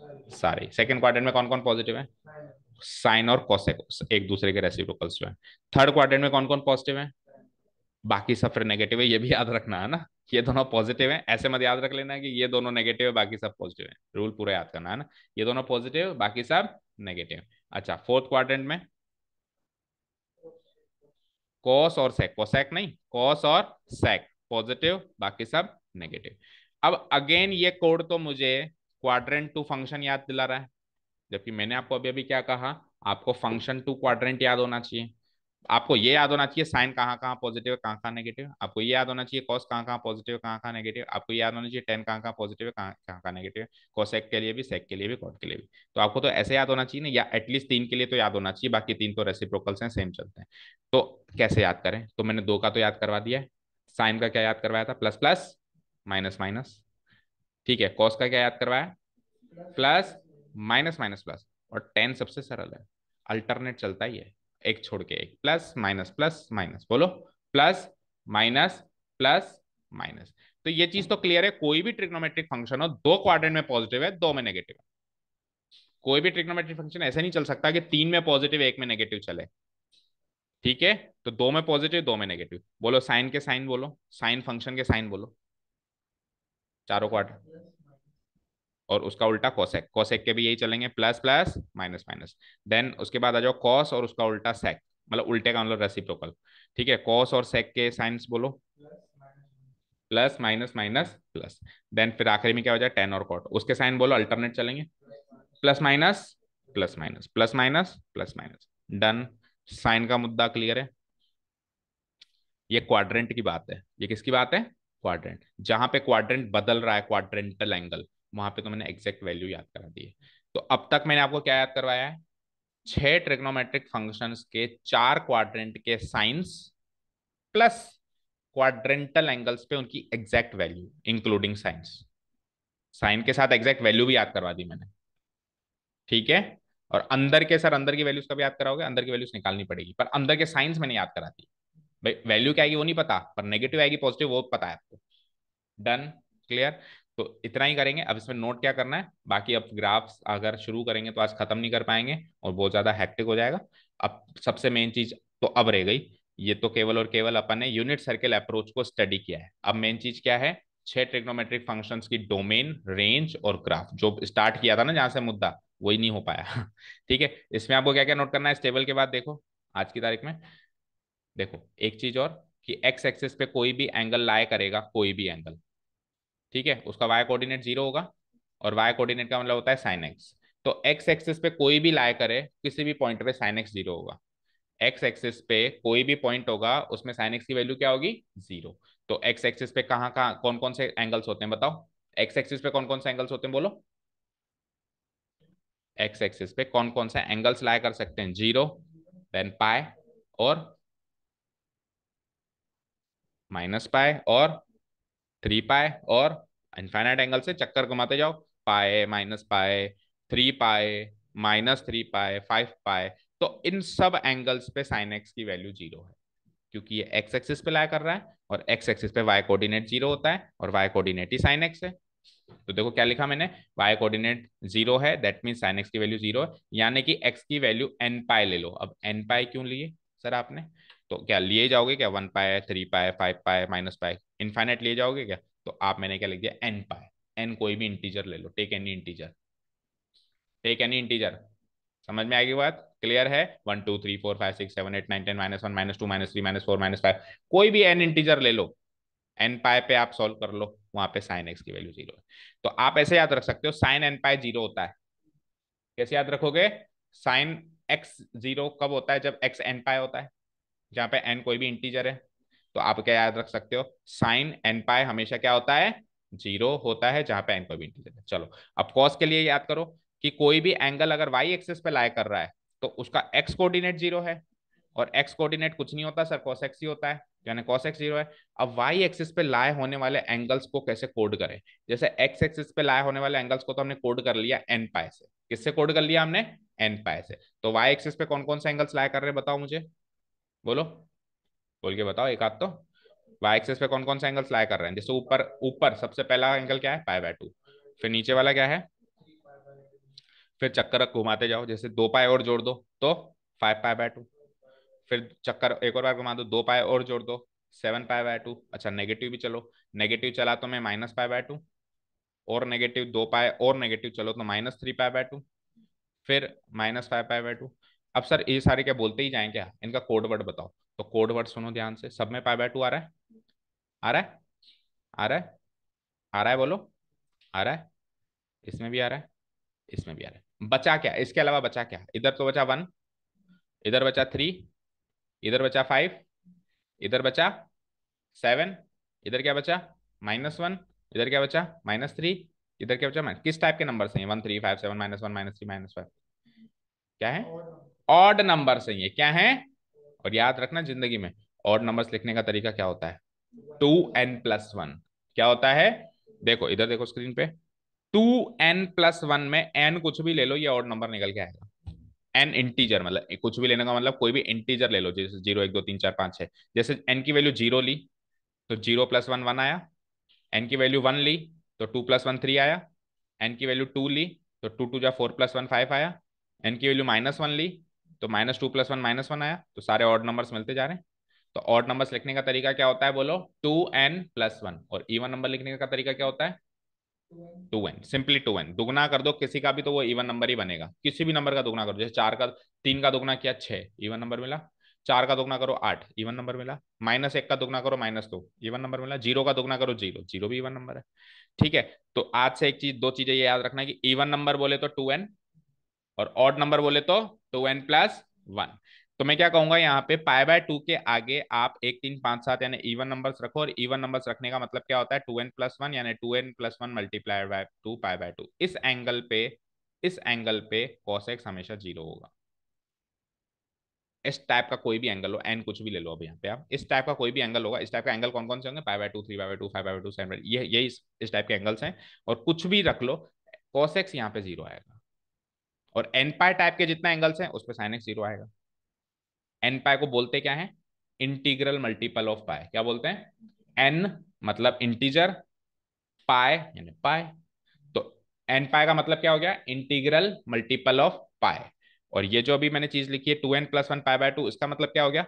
सारी सेकेंड क्वार्टर में कौन कौन पॉजिटिव है साइन और कॉसेक एक दूसरे के रेसिप्रोकल्स जो थर्ड क्वार्टर में कौन कौन पॉजिटिव है बाकी सब फिर नेगेटिव है ये भी याद रखना है ना ये दोनों पॉजिटिव है ऐसे मत याद रख लेना कि ये दोनों नेगेटिव है बाकी सब पॉजिटिव है रूल पूरा याद करना है ना ये दोनों पॉजिटिव बाकी सब नेगेटिव अच्छा फोर्थ क्वार्टर में कॉस और सेक कोसेक नहीं कॉस और सेक पॉजिटिव बाकी सब नेगेटिव अब अगेन ये कोड तो मुझे क्वाड्रेंट टू फंक्शन याद दिला रहा है जबकि मैंने आपको अभी अभी क्या कहा आपको फंक्शन टू क्वाड्रेंट याद होना चाहिए आपको ये याद होना चाहिए साइन कहाँ कहाँ पॉजिटिव है कहाँ कहाँ नेगेटिव आपको ये याद होना चाहिए कॉस कहाँ कहाँ पॉजिटिव है कहाँ कहाँ नेगेटिव आपको याद होना चाहिए टेन कहाँ कहाँ पॉजिटिव है कहाँ कहाँ नेगेटिव है एक के लिए भी सेक के लिए भी कॉट के लिए भी तो आपको तो ऐसे याद होना चाहिए ना या एटलीस्ट तीन के लिए तो याद होना चाहिए बाकी तीन तो रेसिप्रोकल्स हैं सेम चलते हैं तो कैसे याद करें तो मैंने दो का तो याद करवा दिया है साइन का क्या याद करवाया था प्लस प्लस माइनस माइनस ठीक है कॉस का क्या याद करवाया प्लस माइनस माइनस प्लस और टेन सबसे सरल है अल्टरनेट चलता ही है एक छोड़ के एक प्लस माइनस प्लस माइनस बोलो प्लस माइनस प्लस माइनस तो ये चीज तो क्लियर है कोई भी ट्रिग्नोमेट्रिक फंक्शन हो दो क्वाड्रेंट में पॉजिटिव है दो में नेगेटिव है कोई भी ट्रिग्नोमेट्रिक फंक्शन ऐसे नहीं चल सकता कि तीन में पॉजिटिव एक में नेगेटिव चले ठीक है तो दो में पॉजिटिव दो में नेगेटिव बोलो साइन के साइन बोलो साइन फंक्शन के साइन बोलो चारों क्वार्टर और उसका उल्टा कोसेक कोसेक के भी यही चलेंगे plus plus minus minus then उसके बाद आ जाओ कॉस और उसका उल्टा सेक मतलब उल्टे का मतलब रेसिप्रोकल ठीक है कॉस और सेक के साइंस बोलो plus minus minus plus then फिर आखिरी में क्या हो जाए टेन और कॉट उसके साइन बोलो अल्टरनेट चलेंगे plus minus plus minus plus minus plus minus done sine का मुद्दा क्लियर है ये क्वाड्रेंट की बात है ये किसकी बात है क्वाड्रेंट जहां पे क्वाड्रेंट बदल रहा है क्वाड्रेंटल एंगल वहां पे तो मैंने एग्जैक्ट वैल्यू याद करा दी है तो अब तक मैंने आपको क्या याद करवाया है छह ट्रिग्नोमेट्रिक फंक्शंस के चार क्वाड्रेंट के साइंस प्लस क्वाड्रेंटल एंगल्स पे उनकी exact value including signs sine के साथ एग्जैक्ट वैल्यू भी याद करवा दी मैंने ठीक है और अंदर के सर अंदर की वैल्यूज का भी याद कराओगे अंदर की वैल्यूज निकालनी पड़ेगी पर अंदर के साइंस मैंने याद करा दी वैल्यू क्या आएगी वो नहीं पता पर नेगेटिव आएगी पॉजिटिव वो पता है आपको डन क्लियर तो इतना ही करेंगे अब इसमें नोट क्या करना है बाकी अब ग्राफ्स अगर शुरू करेंगे तो आज खत्म नहीं कर पाएंगे और बहुत ज्यादा हैक्टिक हो जाएगा अब सबसे मेन चीज तो अब रह गई ये तो केवल और केवल अपन ने यूनिट सर्किल अप्रोच को स्टडी किया है अब मेन चीज क्या है छह ट्रिग्नोमेट्रिक फंक्शन की डोमेन रेंज और ग्राफ जो स्टार्ट किया था ना जहां से मुद्दा वही नहीं हो पाया ठीक है इसमें आपको क्या क्या नोट करना है स्टेबल के बाद देखो आज की तारीख में देखो एक चीज और कि एक्स एक्सेस पे कोई भी एंगल लाए करेगा कोई भी एंगल ठीक है उसका वाई कोऑर्डिनेट जीरो होगा और वाई कोऑर्डिनेट का मतलब होता है साइन एक्स तो एक्स एक्सेस पे कोई भी लाए करे किसी भी पॉइंट पे साइन एक्स जीरो होगा एक्स एक्सेस पे कोई भी पॉइंट होगा उसमें साइन एक्स की वैल्यू क्या होगी जीरो तो एक्स एक्सेस पे कहा कौन कौन से एंगल्स होते हैं बताओ एक्स एक्सिस पे कौन कौन से एंगल्स होते हैं बोलो एक्स एक्सिस पे कौन कौन से एंगल्स लाया कर सकते हैं जीरो देन पाए और माइनस पाए और थ्री पाए और इनफाइनाइट एंगल से चक्कर घुमाते जाओ पाए माइनस पाए थ्री पाए माइनस थ्री पाए फाइव पाए तो इन सब एंगल्स पे साइन एक्स की वैल्यू जीरो है क्योंकि ये एक्स एक्सिस पे लाया कर रहा है और एक्स एक्सिस पे वाई कोऑर्डिनेट जीरो होता है और वाई कोऑर्डिनेट ही साइन एक्स है तो देखो क्या लिखा मैंने वाई कोऑर्डिनेट जीरो है दैट मीन साइन एक्स की वैल्यू जीरो है यानी कि एक्स की वैल्यू एन पाई ले लो अब एन पाई क्यों लिए सर आपने तो क्या लिए जाओगे क्या वन पाए three pi five pi minus पाए इन्फाइनेट लिए जाओगे क्या तो आप मैंने क्या लिख दिया एन पाए एन कोई भी इंटीजर ले लो take any integer take any integer समझ में आएगी बात क्लियर है one two three four five six seven eight nine ten minus one minus two minus three minus four minus five कोई भी एन इंटीजर ले लो एन पाए पे आप सॉल्व कर लो वहां पे साइन एक्स की वैल्यू जीरो है तो आप ऐसे याद रख सकते हो साइन एन पाए जीरो होता है कैसे याद रखोगे साइन एक्स जीरो कब होता है जब एक्स एन पाए होता है जहां पे एन कोई भी इंटीजर है तो आप क्या याद रख सकते हो साइन एन पाए हमेशा क्या होता है जीरो होता है जहां पे एन कोई भी इंटीजर है चलो अब कॉस के लिए याद करो कि कोई भी एंगल अगर वाई एक्सेस पे लाया कर रहा है तो उसका एक्स कोर्डिनेट जीरो है और एक्स कोर्डिनेट कुछ नहीं होता सर कॉस एक्स ही होता है यानी कॉस एक्स जीरो है अब वाई एक्सिस पे लाए होने वाले एंगल्स को कैसे कोड करें जैसे एक्स एक्सिस पे लाए होने वाले एंगल्स को तो हमने कोड कर लिया एन पाए से किससे कोड कर लिया हमने एन पाए से तो वाई एक्सिस पे कौन कौन से एंगल्स लाए कर रहे हैं बताओ मुझे बोलो बोल के बताओ एक आध तो वाई एक्सेस पे कौन कौन सा एंगल्स लाया कर रहे हैं जैसे ऊपर ऊपर सबसे पहला एंगल क्या है पाए बाय टू फिर नीचे वाला क्या है फिर चक्कर घुमाते जाओ जैसे दो पाए और जोड़ दो तो फाइव पाए बाय टू फिर चक्कर एक और बार घुमा दो दो पाए और जोड़ दो सेवन पाए बाय टू अच्छा नेगेटिव भी चलो नेगेटिव चला तो मैं माइनस पाए बाय टू और नेगेटिव दो पाए और नेगेटिव चलो तो minus three pi by two फिर minus five pi by two अब सर ये सारे क्या बोलते ही जाएंगे इनका कोड वर्ड बताओ तो कोड वर्ड सुनो ध्यान से सब में पाई बाय टू आ रहा है आ रहा है आ रहा है आ रहा है बोलो आ रहा है इसमें भी आ रहा है इसमें भी आ रहा है बचा क्या इसके अलावा बचा क्या इधर तो बचा वन इधर बचा थ्री इधर बचा फाइव इधर बचा सेवन इधर क्या बचा माइनस वन इधर क्या बचा माइनस थ्री इधर क्या बचा माइनस किस टाइप के नंबर हैं one three five seven minus one minus three minus five क्या है ऑड नंबर है ये क्या है और याद रखना जिंदगी में ऑड नंबर्स लिखने का तरीका क्या होता है टू एन प्लस वन क्या होता है देखो इधर देखो स्क्रीन पे टू एन प्लस वन में एन कुछ भी ले लो ये ऑड नंबर निकल के आएगा एन इंटीजर मतलब कुछ भी लेने का मतलब कोई भी इंटीजर ले लो जैसे जीरो एक दो तीन चार पांच है जैसे एन की वैल्यू जीरो ली तो जीरो प्लस वन वन आया एन की वैल्यू वन ली तो टू प्लस वन थ्री आया एन की वैल्यू टू ली तो टू टू जा फोर प्लस वन फाइव आया एन की वैल्यू माइनस वन ली तो minus two plus one minus one आया तो सारे ऑर्ड नंबर्स मिलते जा रहे हैं तो ऑर्ड नंबर्स लिखने का तरीका क्या होता है बोलो टू एन प्लस वन और इवन नंबर लिखने का तरीका क्या होता है two n simply two n दुगना कर दो किसी का भी तो वो इवन नंबर ही बनेगा किसी भी नंबर का दुगना करो जैसे चार का तीन का दुगना किया छह इवन नंबर मिला चार का दुगना करो आठ इवन नंबर मिला माइनस एक का दुगना करो माइनस दो इवन नंबर मिला जीरो का दुगना करो जीरो जीरो भी इवन नंबर है ठीक है तो आज से एक चीज दो चीजें ये याद रखना है कि इवन नंबर बोले तो टू एन और ऑड नंबर बोले तो टू एन प्लस वन तो मैं क्या कहूंगा यहाँ पे पाई बाय टू के आगे आप एक तीन पांच सात यानी इवन नंबर्स रखो और इवन नंबर्स रखने का मतलब क्या होता है टू एन प्लस वन यानी two n plus one multiplied by two pi by two इस एंगल पे इस एंगल पे कॉसेक्स हमेशा जीरो होगा इस टाइप का कोई भी एंगल हो एन कुछ भी ले लो अब यहाँ पे आप इस टाइप का कोई भी एंगल होगा इस टाइप का एंगल कौन कौन से होंगे pi by two three by two five by two seven यही इस टाइप के एंगल्स हैं और कुछ भी रख लो कॉसेक्स यहाँ पे जीरो आएगा और एनपाई टाइप के जितना एंगल्स हैं उस पर साइन एक्स जीरो आएगा एनपाई को बोलते क्या है इंटीग्रल मल्टीपल ऑफ पाए क्या बोलते हैं एन मतलब इंटीजर पाए यानी पाए तो एन पाए का मतलब क्या हो गया इंटीग्रल मल्टीपल ऑफ पाए और ये जो अभी मैंने चीज लिखी है two n plus one pi by two इसका मतलब क्या हो गया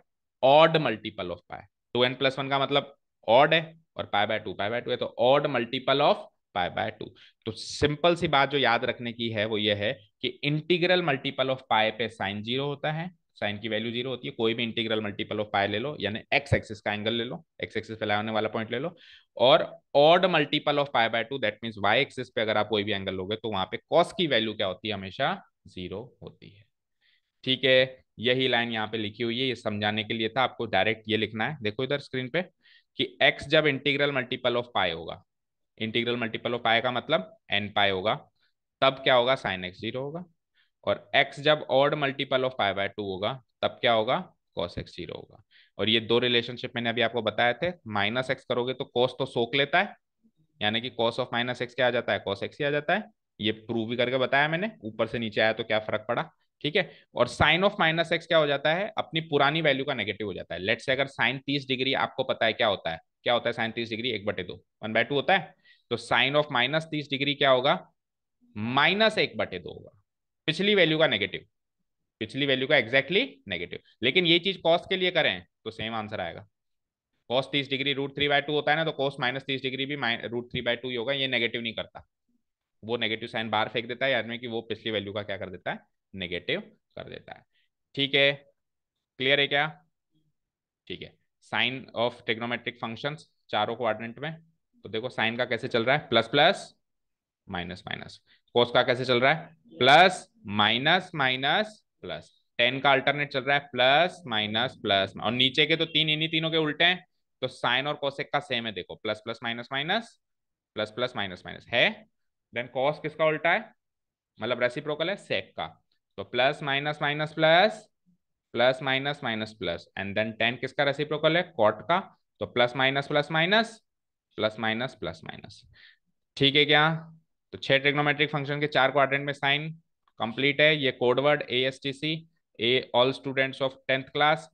odd multiple of pi two n plus one का मतलब ऑड है और pi by two pi by two है तो odd multiple of pi by two तो सिंपल सी बात जो याद रखने की है वो ये है कि इंटीग्रल मल्टीपल ऑफ पाए पे साइन जीरो होता है साइन की वैल्यू जीरो होती है कोई भी इंटीग्रल मल्टीपल ऑफ पाई ले लो यानी एक्स एक्सिस का एंगल ले लो एक्स एक्सिस पे लगाने वाला पॉइंट ले लो और odd multiple of pi by two that means y axis पे अगर आप कोई भी एंगल लोगे तो वहां पे कॉस की वैल्यू क्या होती है हमेशा जीरो होती है ठीक है यही लाइन यहाँ पे लिखी हुई है ये समझाने के लिए था आपको डायरेक्ट ये लिखना है देखो इधर स्क्रीन पे कि x जब इंटीग्रल मल्टीपल ऑफ पाई होगा इंटीग्रल मल्टीपल ऑफ पाए का मतलब एन पाए होगा तब क्या होगा साइन एक्स जीरो होगा और एक्स जब odd multiple of pi by two होगा तब क्या होगा कॉस एक्स जीरो होगा और ये दो रिलेशनशिप मैंने अभी आपको बताए थे माइनस एक्स करोगे तो कॉस तो सोख लेता है यानी कि कॉस ऑफ माइनस एक्स क्या आ जाता है कॉस एक्स ही आ जाता है ये प्रूव भी करके बताया मैंने ऊपर से नीचे आया तो क्या फर्क पड़ा ठीक है और साइन ऑफ माइनस एक्स क्या हो जाता है अपनी पुरानी वैल्यू का नेगेटिव हो जाता है लेट से अगर साइन तीस डिग्री आपको पता है क्या होता है क्या होता है साइन तीस डिग्री एक बटे दो वन बाय टू होता है तो साइन ऑफ माइनस तीस डिग्री क्या होगा माइनस एक बटे दो होगा पिछली वैल्यू का नेगेटिव पिछली वैल्यू का एग्जैक्टली exactly नेगेटिव लेकिन ये चीज कॉस के लिए करें तो सेम आंसर आएगा कॉस तीस degree root three by two होता है ना तो कॉस माइनस तीस डिग्री भी रूट थ्री बाय टू ही होगा ये नेगेटिव नहीं करता वो नेगेटिव साइन बाहर फेंक देता है याद में कि वो पिछली वैल्यू का क्या कर देता है नेगेटिव कर देता है ठीक है क्लियर है क्या ठीक है साइन ऑफ ट्रिग्नोमेट्रिक फंक्शन चारों कोऑर्डिनेट में तो देखो साइन का कैसे चल रहा है plus plus minus minus cos का कैसे चल रहा है plus minus minus plus tan का अल्टरनेट चल रहा है प्लस माइनस प्लस और नीचे के तो तीन इन्हीं तीनों के उल्टे हैं तो साइन और कोसेक का सेम है देखो plus plus minus minus plus plus minus minus है देन कॉस किसका उल्टा है मतलब रेसिप्रोकल है सेक का तो plus minus minus plus plus minus minus plus and then tan किसका रेसिप्रोकल है कॉट का तो plus minus plus minus plus minus plus minus ठीक है क्या तो छह ट्रिग्नोमेट्रिक फंक्शन के चार क्वाड्रेंट में साइन कंप्लीट है ये codeword A S T C A all students of tenth class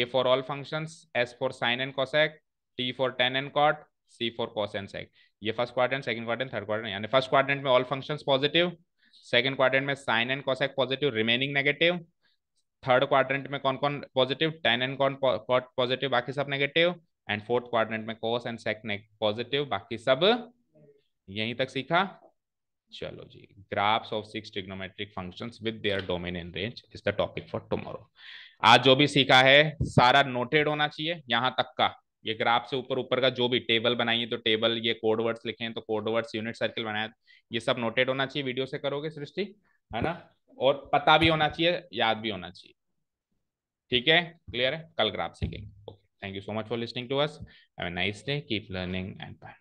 A for all function S for sine and cosec T for tan and cot C for cos and sec ये first quadrant second quadrant third quadrant यानी first quadrant में all function positive second quadrant में sine and cosec positive remaining negative third quadrant में कौन कौन positive tan and कौन positive बाकी सब नेगेटिव एंड फोर्थ क्वाड्रेंट में कोस एंड सेकनेक पॉजिटिव बाकी सब यहीं तक सीखा चलो जी graphs of six trigonometric functions with their domain in range is the topic for tomorrow आज जो भी सीखा है सारा नोटेड होना चाहिए यहाँ तक का ये ग्राफ से ऊपर ऊपर का जो भी टेबल बनाइए तो टेबल ये कोड वर्ड्स लिखे हैं तो कोड वर्ड्स यूनिट सर्किल बनाए ये सब नोटेड होना चाहिए वीडियो से करोगे सृष्टि है ना और पता भी होना चाहिए याद भी होना चाहिए ठीक है क्लियर है कल ग्राफ सीखेंगे okay Thank you so much for listening to us. Have a nice day. Keep learning and bye.